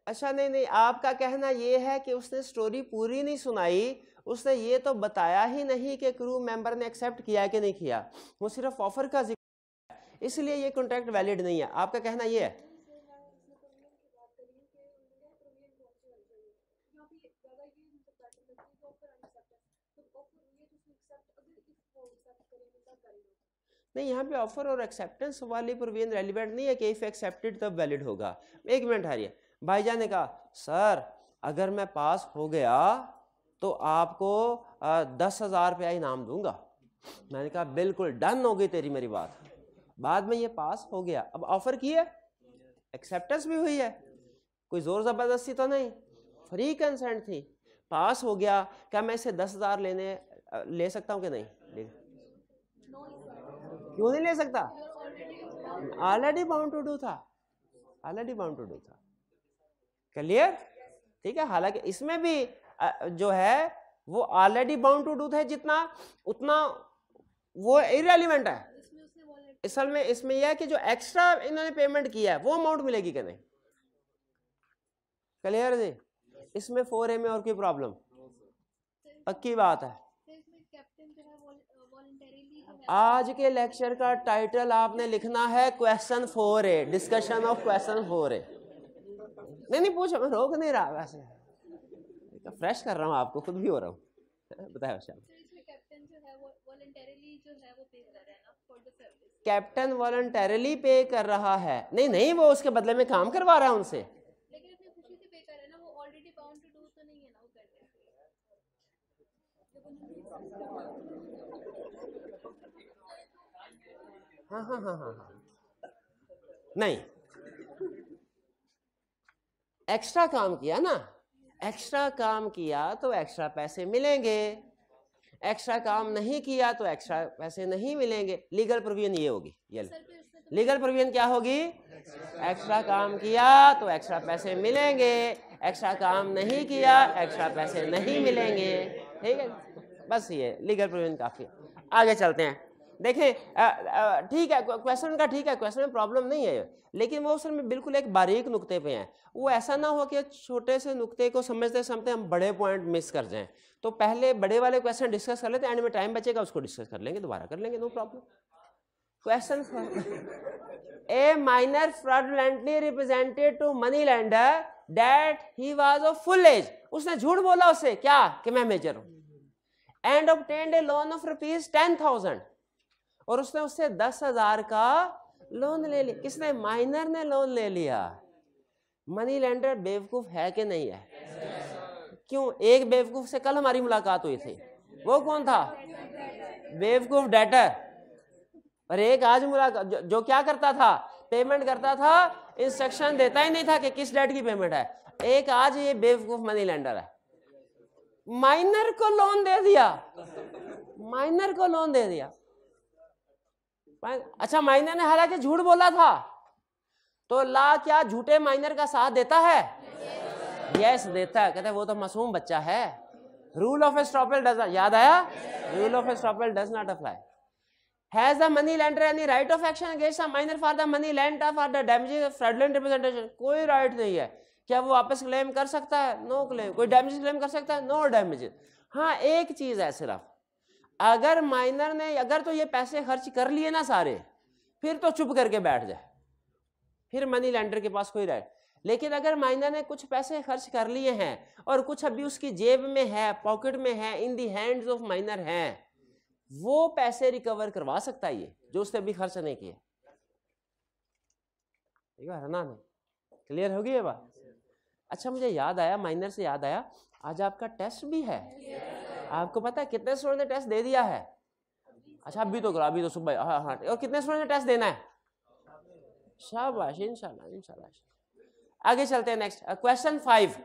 अच्छा नहीं नहीं आपका कहना यह है कि उसने स्टोरी पूरी नहीं सुनाई उसने ये तो बताया ही नहीं कि क्रू मेंबर ने एक्सेप्ट किया कि नहीं किया वो सिर्फ ऑफर का इसलिए ये कॉन्ट्रैक्ट वैलिड नहीं है आपका कहना ये है नहीं यहाँ पे ऑफर और एक्सेप्टेंस वाली प्रोविजन रेलिवेंट नहीं है कि इफ एक्सेप्टेड तब वैलिड होगा एक मिनट हारिए भाईजान ने कहा सर अगर मैं पास हो गया तो आपको आ, दस हजार रुपया इनाम दूंगा मैंने कहा बिल्कुल डन होगी तेरी मेरी बात बाद में ये पास हो गया अब ऑफर की है एक्सेप्टेंस भी हुई है कोई जोर जबरदस्ती तो नहीं फ्री कंसेंट थी पास हो गया क्या मैं इसे दस हजार लेने ले सकता हूँ कि नहीं क्यों नहीं ले सकता ऑलरेडी बाउंड टू डू था ऑलरेडी बाउंड टू डू था क्लियर ठीक है हालांकि इसमें भी जो है वो ऑलरेडी बाउंड टू डू था जितना उतना वो इरेलीवेंट है असल में इसमें यह है कि जो एक्स्ट्रा इन्होंने पेमेंट किया है वो अमाउंट मिलेगी कि नहीं क्लियर जी इसमें फोर ए में और कोई प्रॉब्लम पक्की बात है आज के लेक्चर का टाइटल आपने लिखना है question four A discussion of question four A नहीं नहीं पूछो मैं रोक नहीं रहा वैसे फ्रेश तो कर रहा हूँ आपको खुद भी हो रहा हूँ [laughs] बताया शायद तो जो है वो वॉलंटरीली जो है वो पे कर रहा है ना for the service captain voluntarily pay कर रहा है नहीं नहीं वो उसके बदले में काम करवा रहा है उनसे तो हाँ हाँ हाँ हाँ हाँ नहीं एक्स्ट्रा काम किया ना एक्स्ट्रा काम किया तो एक्स्ट्रा पैसे मिलेंगे एक्स्ट्रा काम नहीं किया तो एक्स्ट्रा पैसे नहीं मिलेंगे लीगल प्रोविजन ये होगी ये लीगल प्रोविजन तो क्या होगी एक्स्ट्रा काम किया तो एक्स्ट्रा पैसे मिलेंगे एक्स्ट्रा काम नहीं किया एक्स्ट्रा पैसे नहीं मिलेंगे ठीक है बस ये लीगल प्रोविजन काफ़ी आगे चलते हैं देखें ठीक है क्वेश्चन का ठीक है क्वेश्चन में प्रॉब्लम नहीं है लेकिन वो सर में बिल्कुल एक बारीक नुक्ते पे हैं वो ऐसा ना हो कि छोटे से नुक्ते को समझते समझते हम बड़े पॉइंट मिस कर जाएं तो पहले बड़े वाले क्वेश्चन डिस्कस कर लेते हैं एंड में टाइम बचेगा उसको डिस्कस कर लेंगे दोबारा कर लेंगे no problem question A minor fraudulently represented to money lender that he was a full age उसने झूठ बोला उसे क्या कि मैं मेजर हूं and obtain a loan of rupees ten thousand और उसने उससे दस हजार का लोन ले लिया किसने माइनर ने लोन ले लिया मनी लेंडर बेवकूफ है कि नहीं है क्यों एक बेवकूफ से कल हमारी मुलाकात हुई थी वो कौन था बेवकूफ डेटर और एक आज मुलाकात जो, जो क्या करता था पेमेंट करता था इंस्ट्रक्शन देता ही नहीं था कि किस डेट की पेमेंट है एक आज ये बेवकूफ मनी लेंडर है माइनर को लोन दे दिया माइनर को लोन दे दिया अच्छा माइनर ने हालांकि झूठ बोला था तो ला क्या झूठे माइनर का साथ देता है यस yes, देता है कहते वो तो मासूम बच्चा है रूल ऑफ एस्ट्रॉपल डज याद आया rule of estoppel does not apply has the money lender any right of action against the minor for the money lend for the damage fraudulent representation कोई राइट नहीं है क्या वो वापस क्लेम कर सकता है नो no क्लेम कोई डैमेज क्लेम कर सकता है नो no डैमेज हाँ एक चीज है सिर्फ अगर माइनर ने अगर तो ये पैसे खर्च कर लिए ना सारे फिर तो चुप करके बैठ जाए फिर मनी लैंडर के पास कोई राइट लेकिन अगर माइनर ने कुछ पैसे खर्च कर लिए हैं और कुछ अभी उसकी जेब में है पॉकेट में है in the hands of minor हैं वो पैसे रिकवर करवा सकता है ये जो उसने अभी खर्च नहीं किया ठीक है क्लियर होगी ये बात अच्छा मुझे याद आया माइनर से याद आया आज आपका टेस्ट भी है आपको पता है कितने स्टूडेंट ने टेस्ट दे दिया है अच्छा अभी तो करो अभी तो सुबह हाँ हाँ और कितने स्टूडेंट ने टेस्ट देना है शाबाश इंशाल्लाह इंशाल्लाह आगे चलते हैं next question five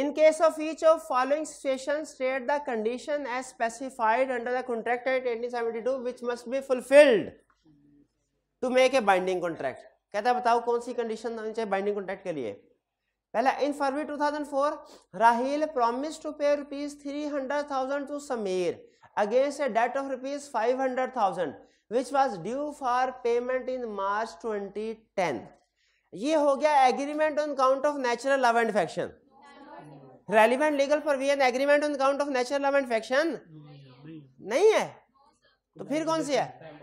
in case of each of following situation state the condition as specified under the contract at eighteen seventy two which must be fulfilled to make a binding contract कहता है बताओ कौन सी condition होनी चाहिए binding contract के लिए पहला in February 2004 Raheel promise to pay rupees three thousand to Sameer against a debt of rupees five hundred thousand which was due for payment in March twenty ten ये हो गया agreement on count of natural love and faction relevant legal provision agreement on count of natural love and faction नहीं है तो फिर कौन सी है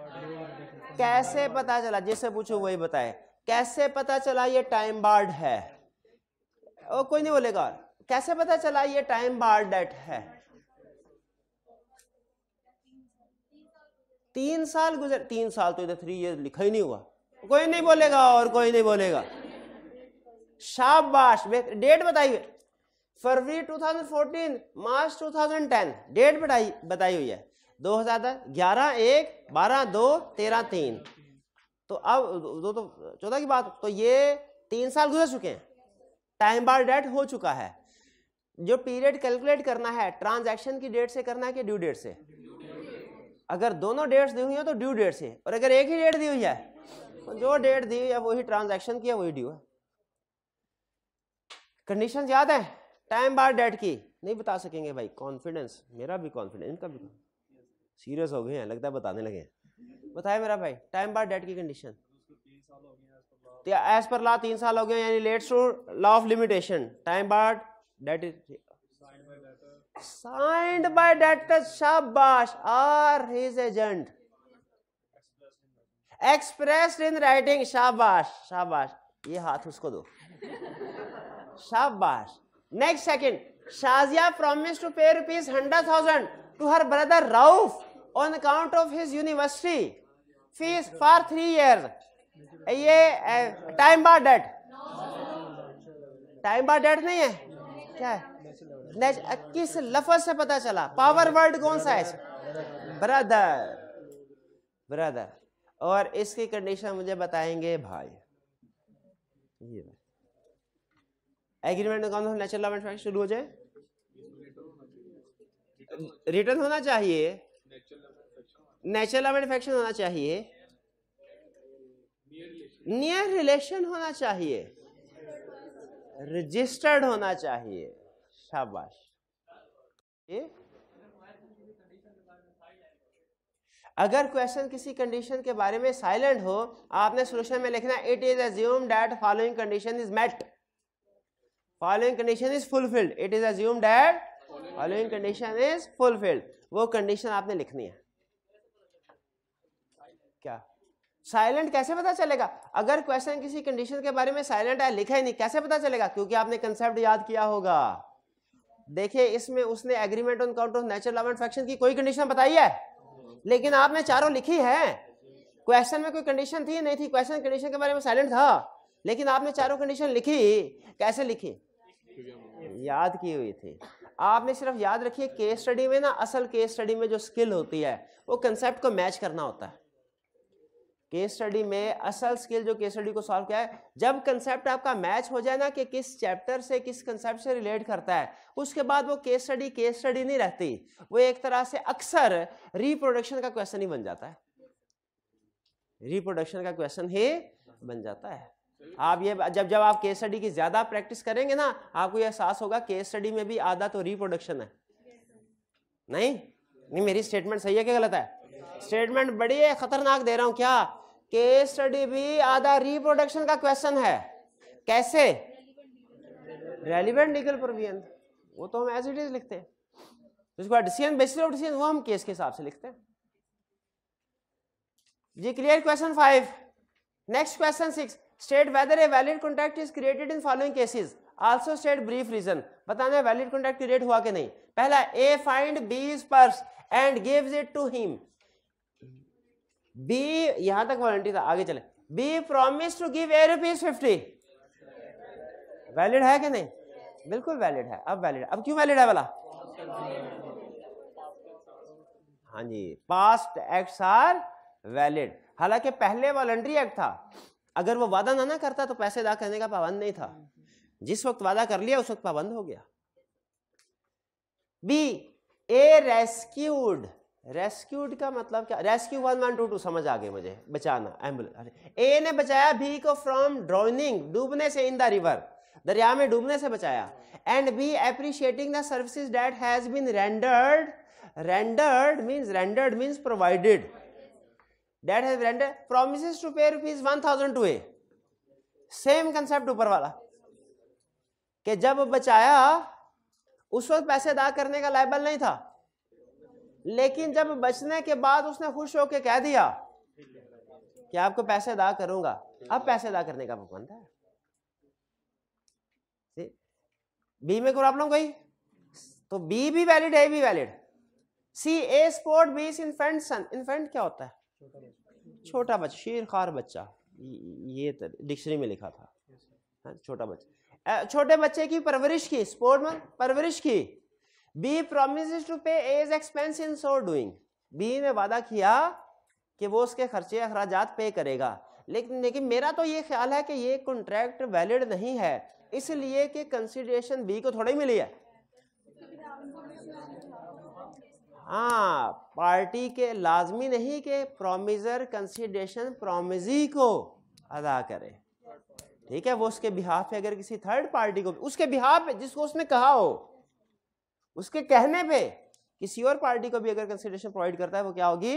कैसे पता चला जिससे पूछो वही बताए कैसे पता चला ये टाइम बार्ड है ओ, कोई नहीं बोलेगा कैसे पता चला ये टाइम बार डेट है तीन साल गुजर तीन साल तो इधर थ्री ईयर लिखा ही नहीं हुआ कोई नहीं बोलेगा और कोई नहीं बोलेगा शाबाश डेट बताइए फरवरी 2014 मार्च 2010 डेट बताई बताई हुई है दो हजार ग्यारह एक बारह दो तेरह तीन तो अब दो तो चौदह की बात तो ये तीन साल गुजर चुके हैं टाइम बार डेट हो चुका है जो पीरियड कैलकुलेट करना है ट्रांजैक्शन की डेट से करना है कि ड्यू डेट से अगर दोनों डेट्स दी हुई है तो ड्यू डेट से और अगर एक ही डेट दी हुई है तो जो डेट दी हुई है वही ट्रांजैक्शन की है वही ड्यू है कंडीशन याद है टाइम बार डेट की नहीं बता सकेंगे भाई कॉन्फिडेंस मेरा भी कॉन्फिडेंस इनका भी सीरियस हो गए हैं लगता है बताने लगे हैं बताया मेरा भाई टाइम बार डेट की कंडीशन एज पर ला तीन साल हो गए यानी let's to law of limitation time barred that is signed by debtor शाबाश or his agent express in writing शाबाश शाबाश ये हाथ उसको दो शाबाश next second Shazia promise to pay rupees hundred thousand to her brother Rauf on account of his university fees for three years ये time bar debt time bar debt नहीं है क्या है किस लफज से पता चला पावर वर्ड कौन सा है ब्रदर ब्रदर और इसकी कंडीशन मुझे बताएंगे भाई ये एग्रीमेंट में कौन सा नेचुरल शुरू हो जाए रिटर्न होना चाहिए नेचुरल होना चाहिए नियर रिलेशन होना चाहिए रजिस्टर्ड होना चाहिए शाबाश ये अगर क्वेश्चन किसी कंडीशन के बारे में साइलेंट हो आपने सोल्यूशन में लिखना it is assume that following condition is met following condition is fulfilled it is assume that following condition is fulfilled वो कंडीशन आपने लिखनी है क्या साइलेंट कैसे पता चलेगा अगर क्वेश्चन किसी कंडीशन के बारे में साइलेंट है लिखा ही नहीं कैसे पता चलेगा क्योंकि आपने कंसेप्ट याद किया होगा देखिए इसमें उसने agreement on count of natural law and fraction की कोई कंडीशन बताई है लेकिन आपने चारों लिखी है क्वेश्चन में कोई कंडीशन थी नहीं थी क्वेश्चन कंडीशन के बारे में साइलेंट था लेकिन आपने चारों कंडीशन लिखी कैसे लिखी याद की हुई थी आपने सिर्फ याद रखी है केस स्टडी में ना असल केस स्टडी में जो स्किल होती है वो कंसेप्ट को मैच करना होता है केस स्टडी में असल स्किल जो केस स्टडी को सॉल्व किया है जब कंसेप्ट आपका मैच हो जाए ना कि किस चैप्टर से किस कंसेप्ट से रिलेट करता है उसके बाद वो केस स्टडी केस स्टडी नहीं रहती वो एक तरह से अक्सर रिप्रोडक्शन का क्वेश्चन ही बन जाता है रिप्रोडक्शन का क्वेश्चन ही बन जाता है आप ये जब जब आप केस स्टडी की ज्यादा प्रैक्टिस करेंगे ना आपको यह एहसास होगा केस स्टडी में भी आधा तो रिप्रोडक्शन है नहीं नहीं मेरी स्टेटमेंट सही है क्या गलत है स्टेटमेंट बड़ी है खतरनाक दे रहा हूं क्या केस स्टडी भी आधा रिप्रोडक्शन का क्वेश्चन है कैसे रेलिवेंट लीगल प्रोविजन वो तो हम एज इट इज लिखते हैं डिसीजन बेसिस ऑफ डिसीजन वो हम केस के हिसाब से लिखते हैं जी clear question five next question six state whether a valid contract is created in following cases also state brief reason बताना वैलिड कॉन्ट्रैक्ट क्रिएट हुआ कि नहीं पहला A find B purse and gives it to him B यहां तक warranty था आगे चले B promise to give a rupees fifty valid है कि नहीं बिल्कुल वैलिड है अब वैलिड अब क्यों वैलिड है वाला हाँ जी पास्ट एक्ट आर वैलिड हालांकि पहले वॉलंट्री एक्ट था अगर वो वादा ना ना करता तो पैसे अदा करने का पाबंद नहीं था जिस वक्त वादा कर लिया उस वक्त पाबंद हो गया बी ए रेस्क्यूड रेस्क्यूड का मतलब क्या rescue one one two two समझ आ गए मुझे बचाना एम्बुलेंस ए ने बचाया बी को फ्रॉम ड्रॉइनिंग डूबने से इन द रिवर दरिया में डूबने से बचाया and B appreciating the services that has been rendered rendered means rendered means provided that has rendered promise to pay rupees one thousand to a same concept ऊपर वाला कि जब बचाया उस वक्त पैसे अदा करने का लाइबल नहीं था लेकिन जब बचने के बाद उसने खुश होकर कह दिया कि आपको पैसे अदा करूंगा अब पैसे अदा करने का पाबंद है बी में कोई प्रॉब्लम गई तो बी भी वैलिड है भी valid C A support B is infant son infant क्या होता है छोटा बच्चा शेर खार बच्चा ये डिक्शनरी तो में लिखा था हाँ, छोटा बच्चा छोटे बच्चे की परवरिश की स्पोर्ट में परवरिश की B promise to pay A's expense in so doing B ने वादा किया कि वो उसके खर्चे अखराज पे करेगा लेकिन लेकिन मेरा तो ये ख्याल है कि ये कॉन्ट्रैक्ट वैलिड नहीं है इसलिए कि कंसिडरेशन बी को थोड़ी मिली है हाँ पार्टी के लाजमी नहीं कि प्रोमिजर कंसिडरेशन प्रोमिजी को अदा करे ठीक है वो उसके बिहाफ पे अगर किसी थर्ड पार्टी को उसके बिहाफ पे जिसको उसने कहा हो उसके कहने पे किसी और पार्टी को भी अगर कंसिडरेशन प्रोवाइड करता है वो क्या होगी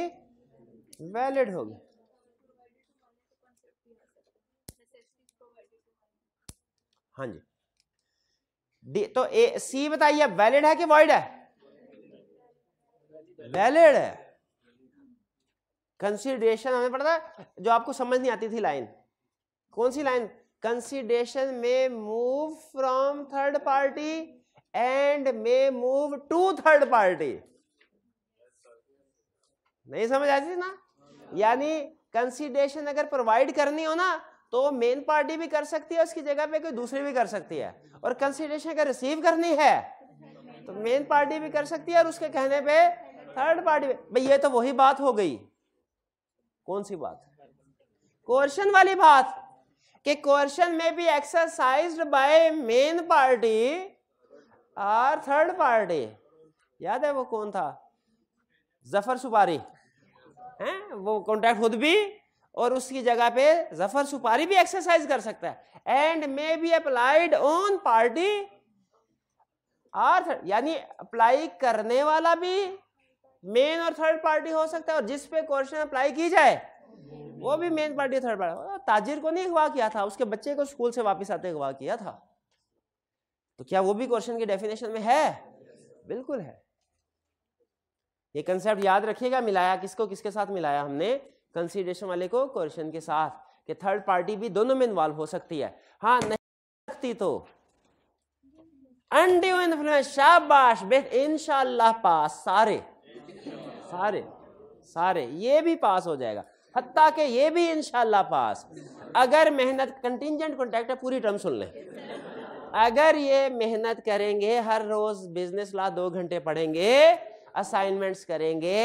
वैलिड होगी हाँ जी डी तो ए सी बताइए वैलिड है कि वॉइड है वैलिड है कंसिडरेशन हमें पता था जो आपको समझ नहीं आती थी लाइन कौन सी लाइन कंसिडरेशन में move from third party and may move to third party नहीं समझ आती ना यानी कंसीडेशन अगर प्रोवाइड करनी हो ना तो मेन पार्टी भी कर सकती है उसकी जगह पे कोई दूसरी भी कर सकती है और कंसीडेशन अगर रिसीव करनी है तो मेन पार्टी भी कर सकती है और उसके कहने पे थर्ड पार्टी भाई ये तो वही बात हो गई कौन सी बात क्वेश्चन वाली बात कि क्वेश्चन में भी एक्सरसाइज बाय मेन पार्टी और थर्ड पार्टी याद है वो कौन था जफर सुपारी हैं वो कॉन्ट्रैक्ट खुद भी और उसकी जगह पे जफर सुपारी भी एक्सरसाइज कर सकता है and may be applied on party और यानी अप्लाई करने वाला भी मेन और थर्ड पार्टी हो सकता है और जिस पे क्वेश्चन अप्लाई की जाए वो भी मेन पार्टी थर्ड पार्टी ताजिर को नहीं अगवा किया था उसके बच्चे को स्कूल से वापस आते अगवा किया था तो क्या वो भी क्वेश्चन के डेफिनेशन में है बिल्कुल है ये कंसेप्ट याद रखिएगा मिलाया किसको किसके साथ मिलाया हमने कंसीडरेशन वाले को क्वेश्चन के साथ कि थर्ड पार्टी भी दोनों में इन्वॉल्व हो सकती है हाँ नहीं सकती तो अनड्यू इन्फ्लुएंस शाबाश बेट इनशाला पास सारे सारे सारे ये भी पास हो जाएगा हत्ता के ये भी इनशाला पास अगर मेहनत कंटिजेंट कॉन्टेक्ट है पूरी टर्म सुन लें अगर ये मेहनत करेंगे हर रोज बिजनेस ला दो घंटे पढ़ेंगे असाइनमेंट्स करेंगे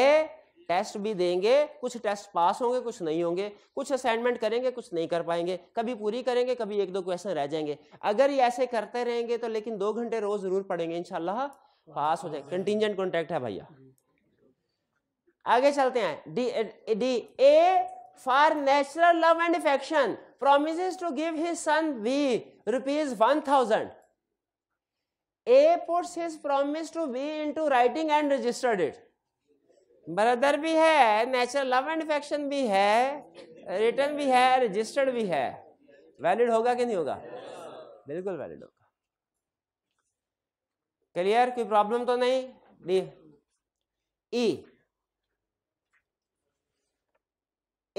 टेस्ट भी देंगे कुछ टेस्ट पास होंगे कुछ नहीं होंगे कुछ असाइनमेंट करेंगे कुछ नहीं कर पाएंगे कभी पूरी करेंगे कभी एक दो क्वेश्चन रह जाएंगे अगर ये ऐसे करते रहेंगे तो लेकिन दो घंटे रोज जरूर पढ़ेंगे इनशाला पास हो जाएंगे कंटिजेंट कॉन्ट्रैक्ट है भैया आगे चलते हैं D D A for natural love and affection promise to give his son B rupees rupees 1000 airports has promised to be into writing and registered it brother भी है नेचुरल लव एंड फैक्शन भी है return भी है registered भी है valid होगा कि नहीं होगा बिल्कुल वैलिड होगा क्लियर कोई प्रॉब्लम तो नहीं D E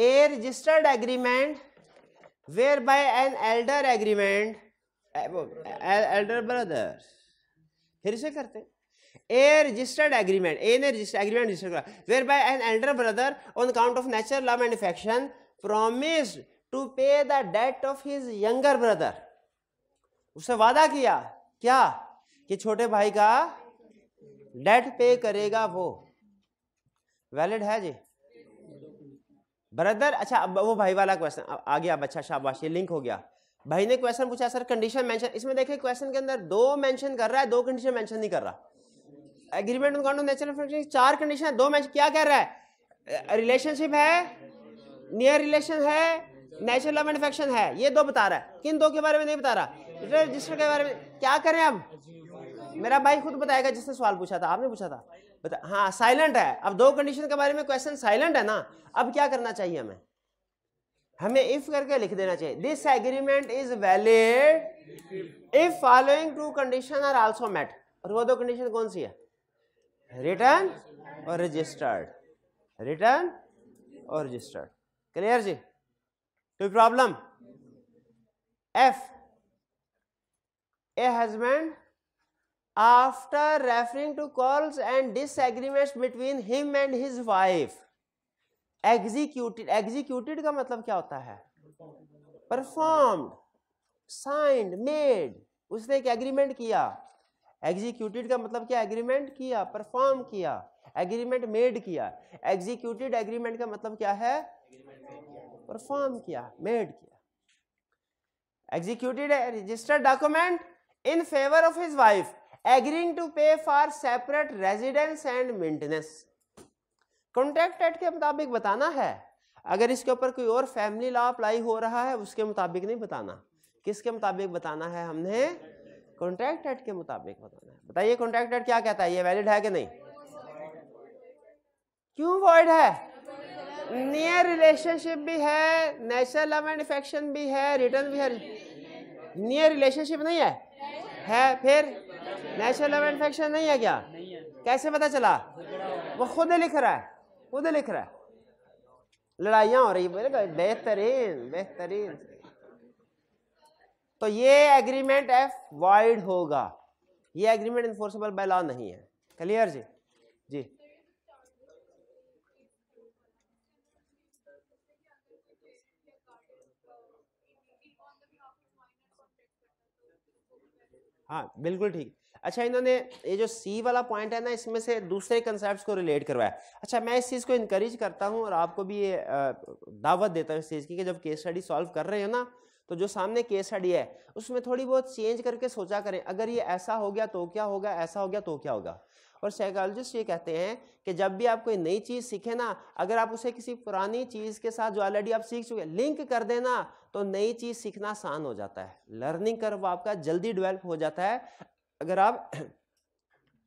A registered agreement where by an elder agreement elder brother फिर से करते हैं ए रजिस्टर्ड एग्रीमेंट ए ने एग्रीमेंट रजिस्टर करा where by an elder brother on account of natural law and affection promised to pay the debt of his younger brother उसने वादा किया क्या कि छोटे भाई का डेट पे करेगा वो वैलिड है जी ब्रदर अच्छा अब वो भाई वाला क्वेश्चन आ गया अब अच्छा शाबाश ये लिंक हो गया भाई ने क्वेश्चन पूछा सर कंडीशन मेंशन इसमें देखिए क्वेश्चन के अंदर दो मेंशन कर रहा है दो कंडीशन मेंशन नहीं कर रहा एग्रीमेंट ऑन नेचुरल फंक्शन चार कंडीशन है दो मेंशन क्या कह रहा है रिलेशनशिप है नियर रिलेशन है नेचुरल लव एंड अफेक्शन है ये दो बता रहा है किन दो के बारे में नहीं बता रहा रजिस्टर के बारे में क्या करें अब मेरा भाई खुद बताएगा जिसने सवाल पूछा था आपने पूछा था हाँ साइलेंट है अब दो कंडीशन के बारे में क्वेश्चन साइलेंट है ना अब क्या करना चाहिए हमें हमें इफ करके लिख देना चाहिए this agreement is valid if following two condition are also met और वो दो कंडीशन कौन सी है रिटर्न और रजिस्टर्ड रिटर्न और रजिस्टर्ड क्लियर जी कोई problem F a husband after referring to quarrels and disagreements between him and his wife executed executed का मतलब क्या होता है performed signed made उसने एक agreement किया executed का मतलब क्या agreement किया perform किया agreement made किया executed agreement का मतलब क्या है perform किया made किया executed registered document in favor of his wife agreeing to pay for separate residence and maintenance contract act के मुताबिक बताना है अगर इसके ऊपर कोई और फैमिली लॉ अप्लाई हो रहा है उसके मुताबिक नहीं बताना किसके मुताबिक बताना है हमने कॉन्ट्रैक्ट एक्ट के मुताबिक बताना है बताइए कॉन्ट्रैक्ट एक्ट क्या कहता है ये वैलिड है कि नहीं क्यों वॉइड है नियर रिलेशनशिप भी है नेचुरल लव एंड इफेक्शन भी है रिटर्न भी है नियर रिलेशनशिप नहीं है है फिर नेचुरल लेवल इन्फेक्शन नहीं है क्या नहीं है कैसे पता चला वो खुद लिख रहा है खुद लिख रहा है लड़ाइयाँ हो रही है बेहतरीन बेहतरीन तो ये एग्रीमेंट एफ वाइड होगा ये एग्रीमेंट इन्फोर्सेबल बाय लॉ नहीं है क्लियर जी जी हाँ बिल्कुल ठीक अच्छा इन्होंने ये जो सी वाला पॉइंट है ना इसमें से दूसरे कंसेप्ट को रिलेट करवाया अच्छा मैं इस चीज़ को इनक्रेज करता हूँ और आपको भी ये दावत देता हूँ इस चीज़ की कि जब केस स्टडी सॉल्व कर रहे हो ना तो जो सामने केस स्टडी है उसमें थोड़ी बहुत चेंज करके सोचा करें अगर ये ऐसा हो गया तो क्या होगा ऐसा हो गया तो क्या होगा और साइकोलॉजिस्ट ये कहते हैं कि जब भी आप कोई नई चीज़ सीखे ना अगर आप उसे किसी पुरानी चीज़ के साथ जो ऑलरेडी आप सीख चुके लिंक कर देना तो नई चीज़ सीखना आसान हो जाता है लर्निंग कर्व आपका जल्दी डेवलप हो जाता है अगर आप [clears throat]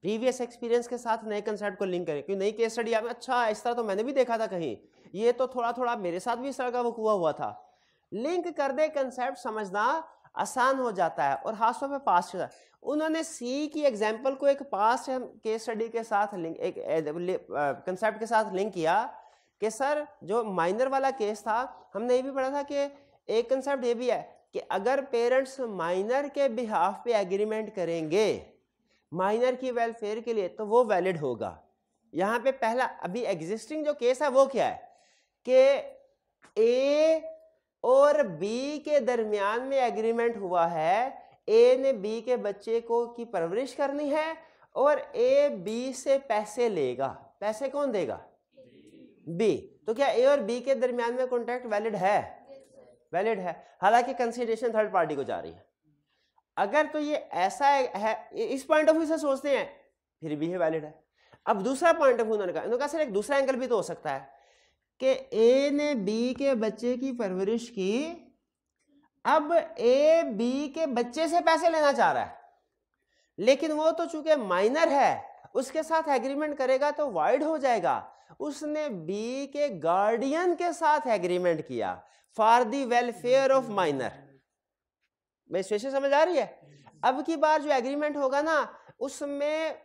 प्रीवियस एक्सपीरियंस के साथ नए कंसेप्ट को लिंक करें क्योंकि नई केस स्टडी आपने अच्छा इस तरह तो मैंने भी देखा था कहीं ये तो थोड़ा थोड़ा मेरे साथ भी इस तरह का हुआ हुआ था लिंक कर दे कंसेप्ट समझना आसान हो जाता है और खासतौर पर पास्ट उन्होंने सी की एग्जाम्पल को एक पास्ट केस स्टडी के साथ लिंक एक कंसेप्ट के साथ लिंक किया कि सर जो माइनर वाला केस था हमने ये भी पढ़ा था कि एक कंसेप्ट ये भी है कि अगर पेरेंट्स माइनर के बिहाफ पे एग्रीमेंट करेंगे माइनर की वेलफेयर के लिए तो वो वैलिड होगा यहाँ पे पहला अभी एग्जिस्टिंग जो केस है वो क्या है कि ए और बी के दरमियान में एग्रीमेंट हुआ है ए ने बी के बच्चे को की परवरिश करनी है और ए बी से पैसे लेगा पैसे कौन देगा बी तो क्या ए और बी के दरमियान में कॉन्ट्रैक्ट वैलिड है वैलिड है हालांकि कंसीडरेशन थर्ड पार्टी को जा रही है अगर तो ये ऐसा है इस पॉइंट ऑफ व्यू से सोचते हैं फिर भी ये वैलिड है अब दूसरा पॉइंट ऑफ व्यू उन्होंने कहा उन्होंने कहा सर एक दूसरा एंगल भी तो हो सकता है कि ए ने बी के बच्चे की परवरिश की अब ए बी के बच्चे से पैसे लेना चाह रहा है लेकिन वो तो चूंकि माइनर है उसके साथ एग्रीमेंट करेगा तो वाइड हो जाएगा उसने बी के गार्डियन के साथ एग्रीमेंट किया for the welfare of minor मेरी सिचुएशन समझ आ रही है अब की बार जो एग्रीमेंट होगा ना उसमें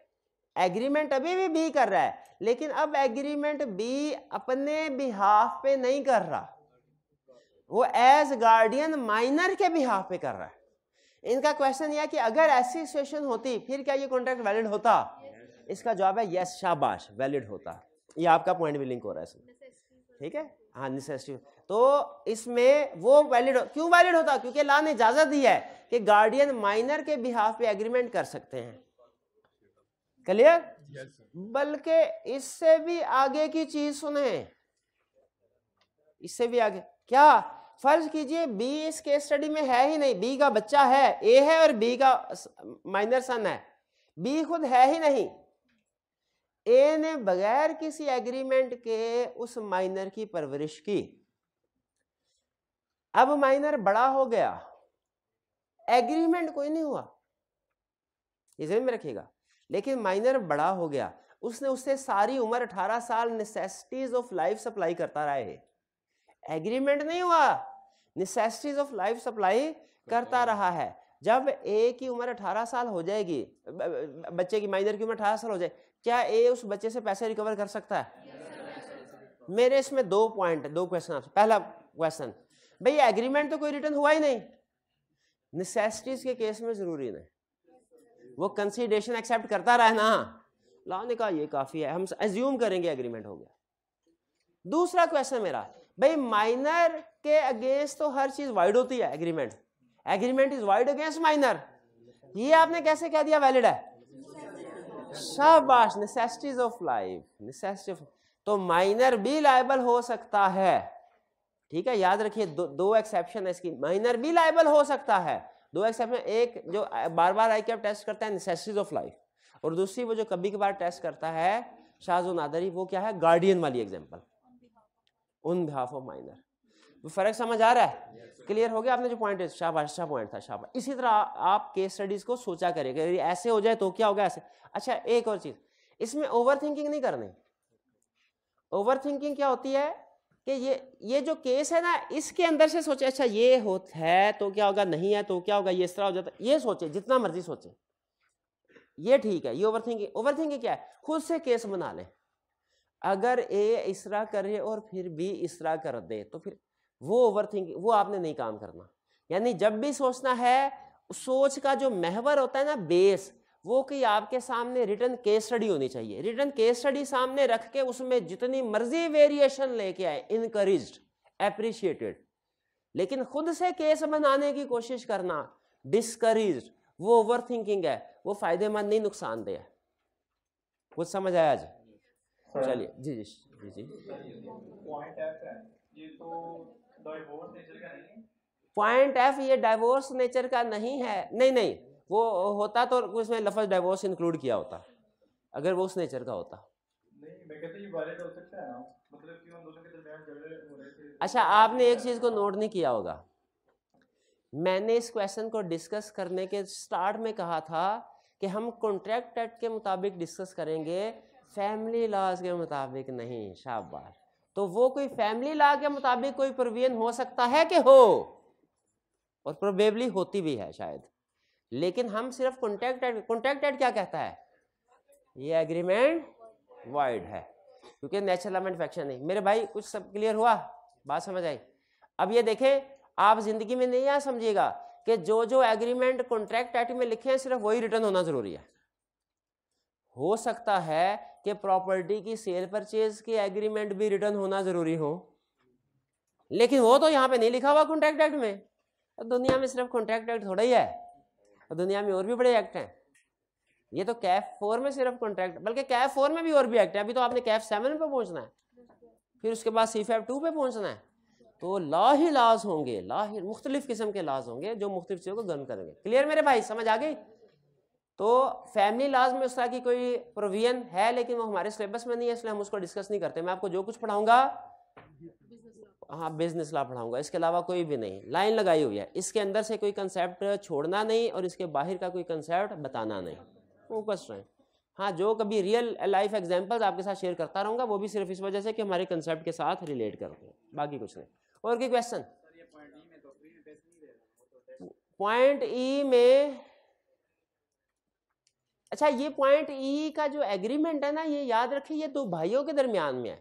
एग्रीमेंट अभी भी बी कर रहा है लेकिन अब एग्रीमेंट बी अपने बिहाफ पे नहीं कर रहा वो एज गार्डियन माइनर के बिहाफ पे कर रहा है इनका क्वेश्चन यह कि अगर ऐसी सिचुएशन होती फिर क्या ये कॉन्ट्रैक्ट वैलिड होता yes. इसका जवाब है यस शाबाश वैलिड होता ये आपका पॉइंट भी लिंक हो रहा है इसमें ठीक है हाँ निसेसरी तो इसमें वो वैलिड क्यों वैलिड होता क्योंकि ला ने इजाजत दी है कि गार्डियन माइनर के बिहाफ पे एग्रीमेंट कर सकते हैं क्लियर yes, बल्कि इससे भी आगे की चीज सुने इससे भी आगे क्या फर्ज कीजिए बी इस केस स्टडी में है ही नहीं बी का बच्चा है ए है और बी का माइनर सन है बी खुद है ही नहीं ए ने बगैर किसी एग्रीमेंट के उस माइनर की परवरिश की अब माइनर बड़ा हो गया एग्रीमेंट कोई नहीं हुआ इसे में रखिएगा लेकिन माइनर बड़ा हो गया उसने उससे सारी उम्र 18 साल नेसेसिटीज ऑफ लाइफ सप्लाई करता रहा है एग्रीमेंट नहीं हुआ नेसेसिटीज ऑफ लाइफ सप्लाई करता रहा है जब ए की उम्र अठारह साल हो जाएगी बच्चे की माइनर की उम्र अठारह साल हो जाए क्या ए उस बच्चे से पैसे रिकवर कर सकता है yes, मेरे इसमें दो पॉइंट दो क्वेश्चन आपसे पहला क्वेश्चन भाई एग्रीमेंट तो कोई रिटर्न हुआ ही नहीं नेसेसिटीज के केस में जरूरी नहीं वो कंसीडेशन एक्सेप्ट करता रहा ना लाओ ने कहा ये काफी है हम एज्यूम करेंगे एग्रीमेंट हो गया दूसरा क्वेश्चन मेरा भाई माइनर के अगेंस्ट तो हर चीज वाइड होती है agreement agreement is void against minor ये आपने कैसे कह दिया वैलिड है शाबाश नेसेसिटीज ऑफ लाइफ नेसेसिटी तो माइनर भी लाइबल हो सकता है ठीक है याद रखिए दो, दो एक्सेप्शन है इसकी माइनर भी लाइबल हो सकता है दो एक्सेप्शन एक जो बार बार आई टेस्ट करता है नेसेसिटीज ऑफ लाइफ और दूसरी वो जो कभी कभार टेस्ट करता है शाहजो नादरी वो क्या है गार्डियन वाली एग्जाम्पल उन बिहाफ ऑफ माइनर तो फर्क समझ आ रहा है क्लियर yes, हो गया आपने जो पॉइंट शाबाश अच्छा पॉइंट था शाबाश इसी तरह आप केस स्टडीज को सोचा करें अगर ऐसे हो जाए तो क्या होगा ऐसे अच्छा एक और चीज इसमें ओवर थिंकिंग नहीं करनी ओवर थिंकिंग क्या होती है कि ये ये जो केस है ना इसके अंदर से सोचे अच्छा ये हो है तो क्या होगा नहीं है तो क्या होगा ये इस तरह हो जाता ये सोचे जितना मर्जी सोचे ये ठीक है ये ओवर थिंकिंग ओवर थिंकिंग क्या है खुद से केस बना ले अगर ए इस तरह करे और फिर बी इस तरह कर दे तो फिर वो ओवर वो आपने नहीं काम करना यानी जब भी सोचना है सोच का जो महवर होता है ना बेस वो कि आपके सामने रिटर्न केस स्टडी होनी चाहिए रिटर्न केस स्टडी सामने रख के उसमें जितनी मर्जी वेरिएशन लेके आए इनकरेज अप्रिशिएटेड लेकिन खुद से केस बनाने की कोशिश करना डिस्करेज वो ओवर थिंकिंग है वो फायदेमंद नहीं नुकसानदेह है कुछ समझ आया आज चलिए जी जी जी जी पॉइंट ये तो पॉइंट एफ ये डाइवोर्स नेचर का नहीं है नहीं नहीं वो होता तो उसमें लफज डाइवोर्स इंक्लूड किया होता अगर वो उस नेचर का होता तो मतलब अच्छा आपने एक चीज को नोट नहीं किया होगा मैंने इस क्वेश्चन को डिस्कस करने के स्टार्ट में कहा था कि हम कॉन्ट्रैक्ट एक्ट के मुताबिक डिस्कस करेंगे फैमिली लॉज के मुताबिक नहीं शाबाश तो वो कोई फैमिली लॉ के मुताबिक कोई प्रोविजन हो सकता है कि हो और प्रोबेबली होती भी है शायद लेकिन हम सिर्फ कॉन्टैक्ट एड कॉन्टैक्ट एड क्या कहता है ये एग्रीमेंट वाइड है क्योंकि नेचुरल अमेंट नहीं मेरे भाई कुछ सब क्लियर हुआ बात समझ आई अब ये देखें आप जिंदगी में नहीं यहाँ समझिएगा कि जो जो एग्रीमेंट कॉन्ट्रैक्ट एक्ट में लिखे हैं सिर्फ वही रिटर्न होना जरूरी है हो सकता है कि प्रॉपर्टी की सेल परचेज के एग्रीमेंट भी रिटर्न होना जरूरी हो लेकिन वो तो यहाँ पे नहीं लिखा हुआ कॉन्ट्रैक्ट एक्ट में दुनिया में सिर्फ कॉन्ट्रैक्ट एक्ट थोड़ा ही है और दुनिया में और भी बड़े एक्ट हैं ये तो कैफ फोर में सिर्फ कॉन्ट्रैक्ट बल्कि कैफ फोर में भी और भी एक्ट है अभी तो आपने कैफ सेवन पे पहुंचना है फिर उसके बाद सी फैफ टू पे पहुंचना है तो ला ही लाज होंगे ला ही मुख्तलिफ किस्म के लाज होंगे जो मुख्तलिफ चीज़ों को गर्म करेंगे क्लियर मेरे भाई समझ आ गई तो फैमिली लाज में उस तरह की कोई प्रोविजन है लेकिन वो हमारे सिलेबस में नहीं है इसलिए हम उसको डिस्कस नहीं करते मैं आपको जो कुछ पढ़ाऊंगा हाँ बिजनेस लॉ पढ़ाऊंगा इसके अलावा कोई भी नहीं लाइन लगाई हुई है इसके अंदर से कोई कंसेप्ट छोड़ना नहीं और इसके बाहर का कोई कंसेप्ट बताना नहीं फोकस रहें हाँ जो कभी रियल लाइफ एग्जाम्पल्स आपके साथ शेयर करता रहूंगा वो भी सिर्फ इस वजह से कि हमारे कंसेप्ट के साथ रिलेट करते हैं बाकी कुछ नहीं और क्वेश्चन पॉइंट ई में तो अच्छा ये पॉइंट ई e का जो एग्रीमेंट है ना ये याद रखिए ये दो भाइयों के दरमियान में है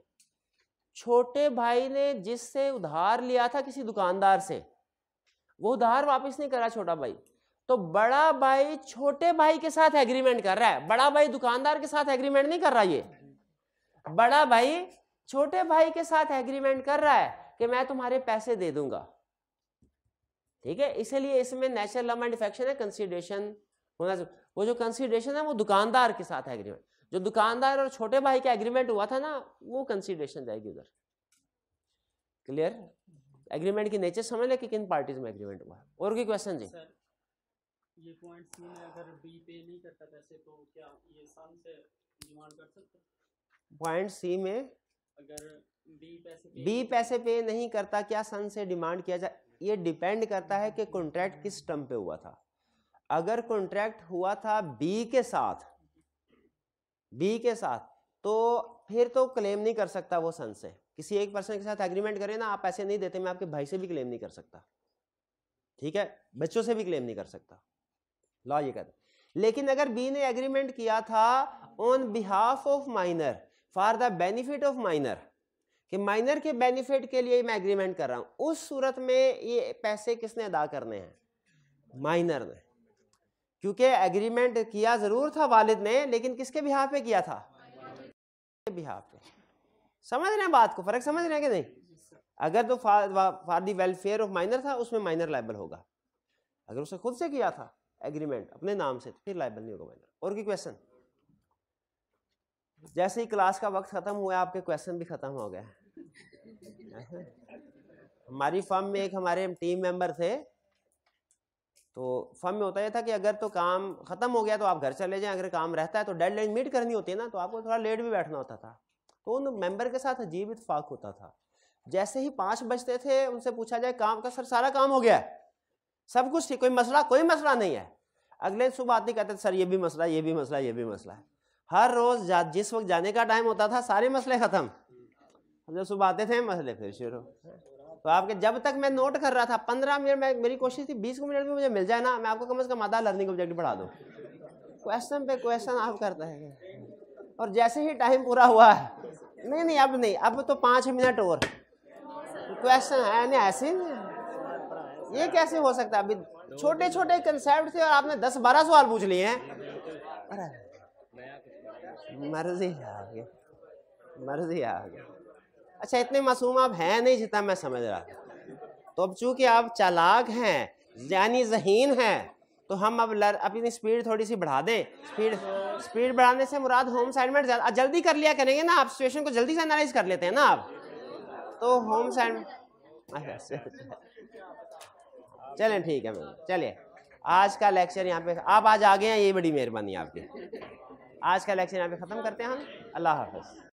छोटे भाई ने जिससे उधार लिया था किसी दुकानदार से वो उधार वापस नहीं करा छोटा भाई तो बड़ा भाई छोटे भाई के साथ एग्रीमेंट कर रहा है बड़ा भाई दुकानदार के साथ एग्रीमेंट नहीं कर रहा ये बड़ा भाई छोटे भाई के साथ एग्रीमेंट कर रहा है कि मैं तुम्हारे पैसे दे दूंगा ठीक है इसलिए इसमें नेचुरल लम एंड इफेक्शन है कंसिडरेशन वो जो कंसीडरेशन है वो दुकानदार के साथ एग्रीमेंट जो दुकानदार और छोटे भाई का एग्रीमेंट हुआ था ना वो कंसीडरेशन जाएगी उधर क्लियर एग्रीमेंट की नेचर समझ ले कि किन पार्टीज में एग्रीमेंट हुआ और कोई क्वेश्चन जी पॉइंट सी में अगर बी पे नहीं करता पैसे तो क्या ये सन से पॉइंट सी में अगर बी पैसे पे नहीं करता क्या सन से डिमांड किया जाए ये डिपेंड करता है कि कॉन्ट्रैक्ट किस टर्म पे हुआ था अगर कॉन्ट्रैक्ट हुआ था बी के साथ बी के साथ तो फिर तो क्लेम नहीं कर सकता वो सन से किसी एक पर्सन के साथ एग्रीमेंट करें ना आप पैसे नहीं देते मैं आपके भाई से भी क्लेम नहीं कर सकता ठीक है बच्चों से भी क्लेम नहीं कर सकता लॉ ये कहते लेकिन अगर बी ने एग्रीमेंट किया था on behalf of minor for the benefit of minor कि माइनर के बेनिफिट के लिए मैं एग्रीमेंट कर रहा हूं उस सूरत में ये पैसे किसने अदा करने हैं माइनर ने क्योंकि एग्रीमेंट किया ज़रूर था वालिद ने लेकिन किसके बिहार पे किया था बिहार पे समझ रहे हैं बात को फ़र्क समझ रहे हैं कि नहीं अगर तो for the welfare of minor था उसमें माइनर लाइबल होगा अगर उसने खुद से किया था एग्रीमेंट अपने नाम से तो फिर लाइबल नहीं होगा माइनर और की क्वेश्चन जैसे ही क्लास का वक्त ख़त्म हुआ आपके क्वेश्चन भी ख़त्म हो गए [laughs] हमारी फॉर्म में एक हमारे टीम मेंबर थे तो फर्म में होता यह था कि अगर तो काम ख़त्म हो गया तो आप घर चले जाएं अगर काम रहता है तो डेड मीट करनी होती है ना तो आपको थोड़ा लेट भी बैठना होता था तो उन मेंबर के साथ अजीब इतफाक होता था जैसे ही पाँच बजते थे उनसे पूछा जाए काम का सर सारा काम हो गया है सब कुछ ठीक कोई मसला कोई मसला नहीं है अगले सुबह आते कहते सर ये भी मसला ये भी मसला ये भी मसला है हर रोज़ जिस वक्त जाने का टाइम होता था सारे मसले ख़त्म जब सुबह आते थे मसले फिर शुरू तो आपके जब तक मैं नोट कर रहा था पंद्रह मिनट में मेरी कोशिश थी बीस मिनट में मुझे मिल जाए ना मैं आपको कम अज़ कम आधा लर्निंग ऑब्जेक्ट पढ़ा दूँ क्वेश्चन पे क्वेश्चन आप करता है और जैसे ही टाइम पूरा हुआ है नहीं नहीं अब नहीं अब तो पाँच मिनट और क्वेश्चन है नहीं ऐसे ही ये कैसे हो सकता है अभी छोटे छोटे कंसेप्ट थे और आपने दस बारह सवाल पूछ लिए हैं अरे मर्जी आ गई मर्जी आ गया अच्छा इतने मासूम आप हैं नहीं जितना मैं समझ रहा था तो अब चूंकि आप चालाक हैं यानी जहीन हैं तो हम अब लर अपनी स्पीड थोड़ी सी बढ़ा दें स्पीड स्पीड बढ़ाने से मुराद होम साइडमेंट ज़्यादा जल्दी कर लिया करेंगे ना आप सिचुएशन को जल्दी से एनालाइज कर लेते हैं ना आप तो होम साइड चलें ठीक है मैम चलिए आज का लेक्चर यहाँ पे आप आज आ गए हैं ये बड़ी मेहरबानी आपकी आज का लेक्चर यहाँ पे ख़त्म करते हैं हम अल्लाह हाफ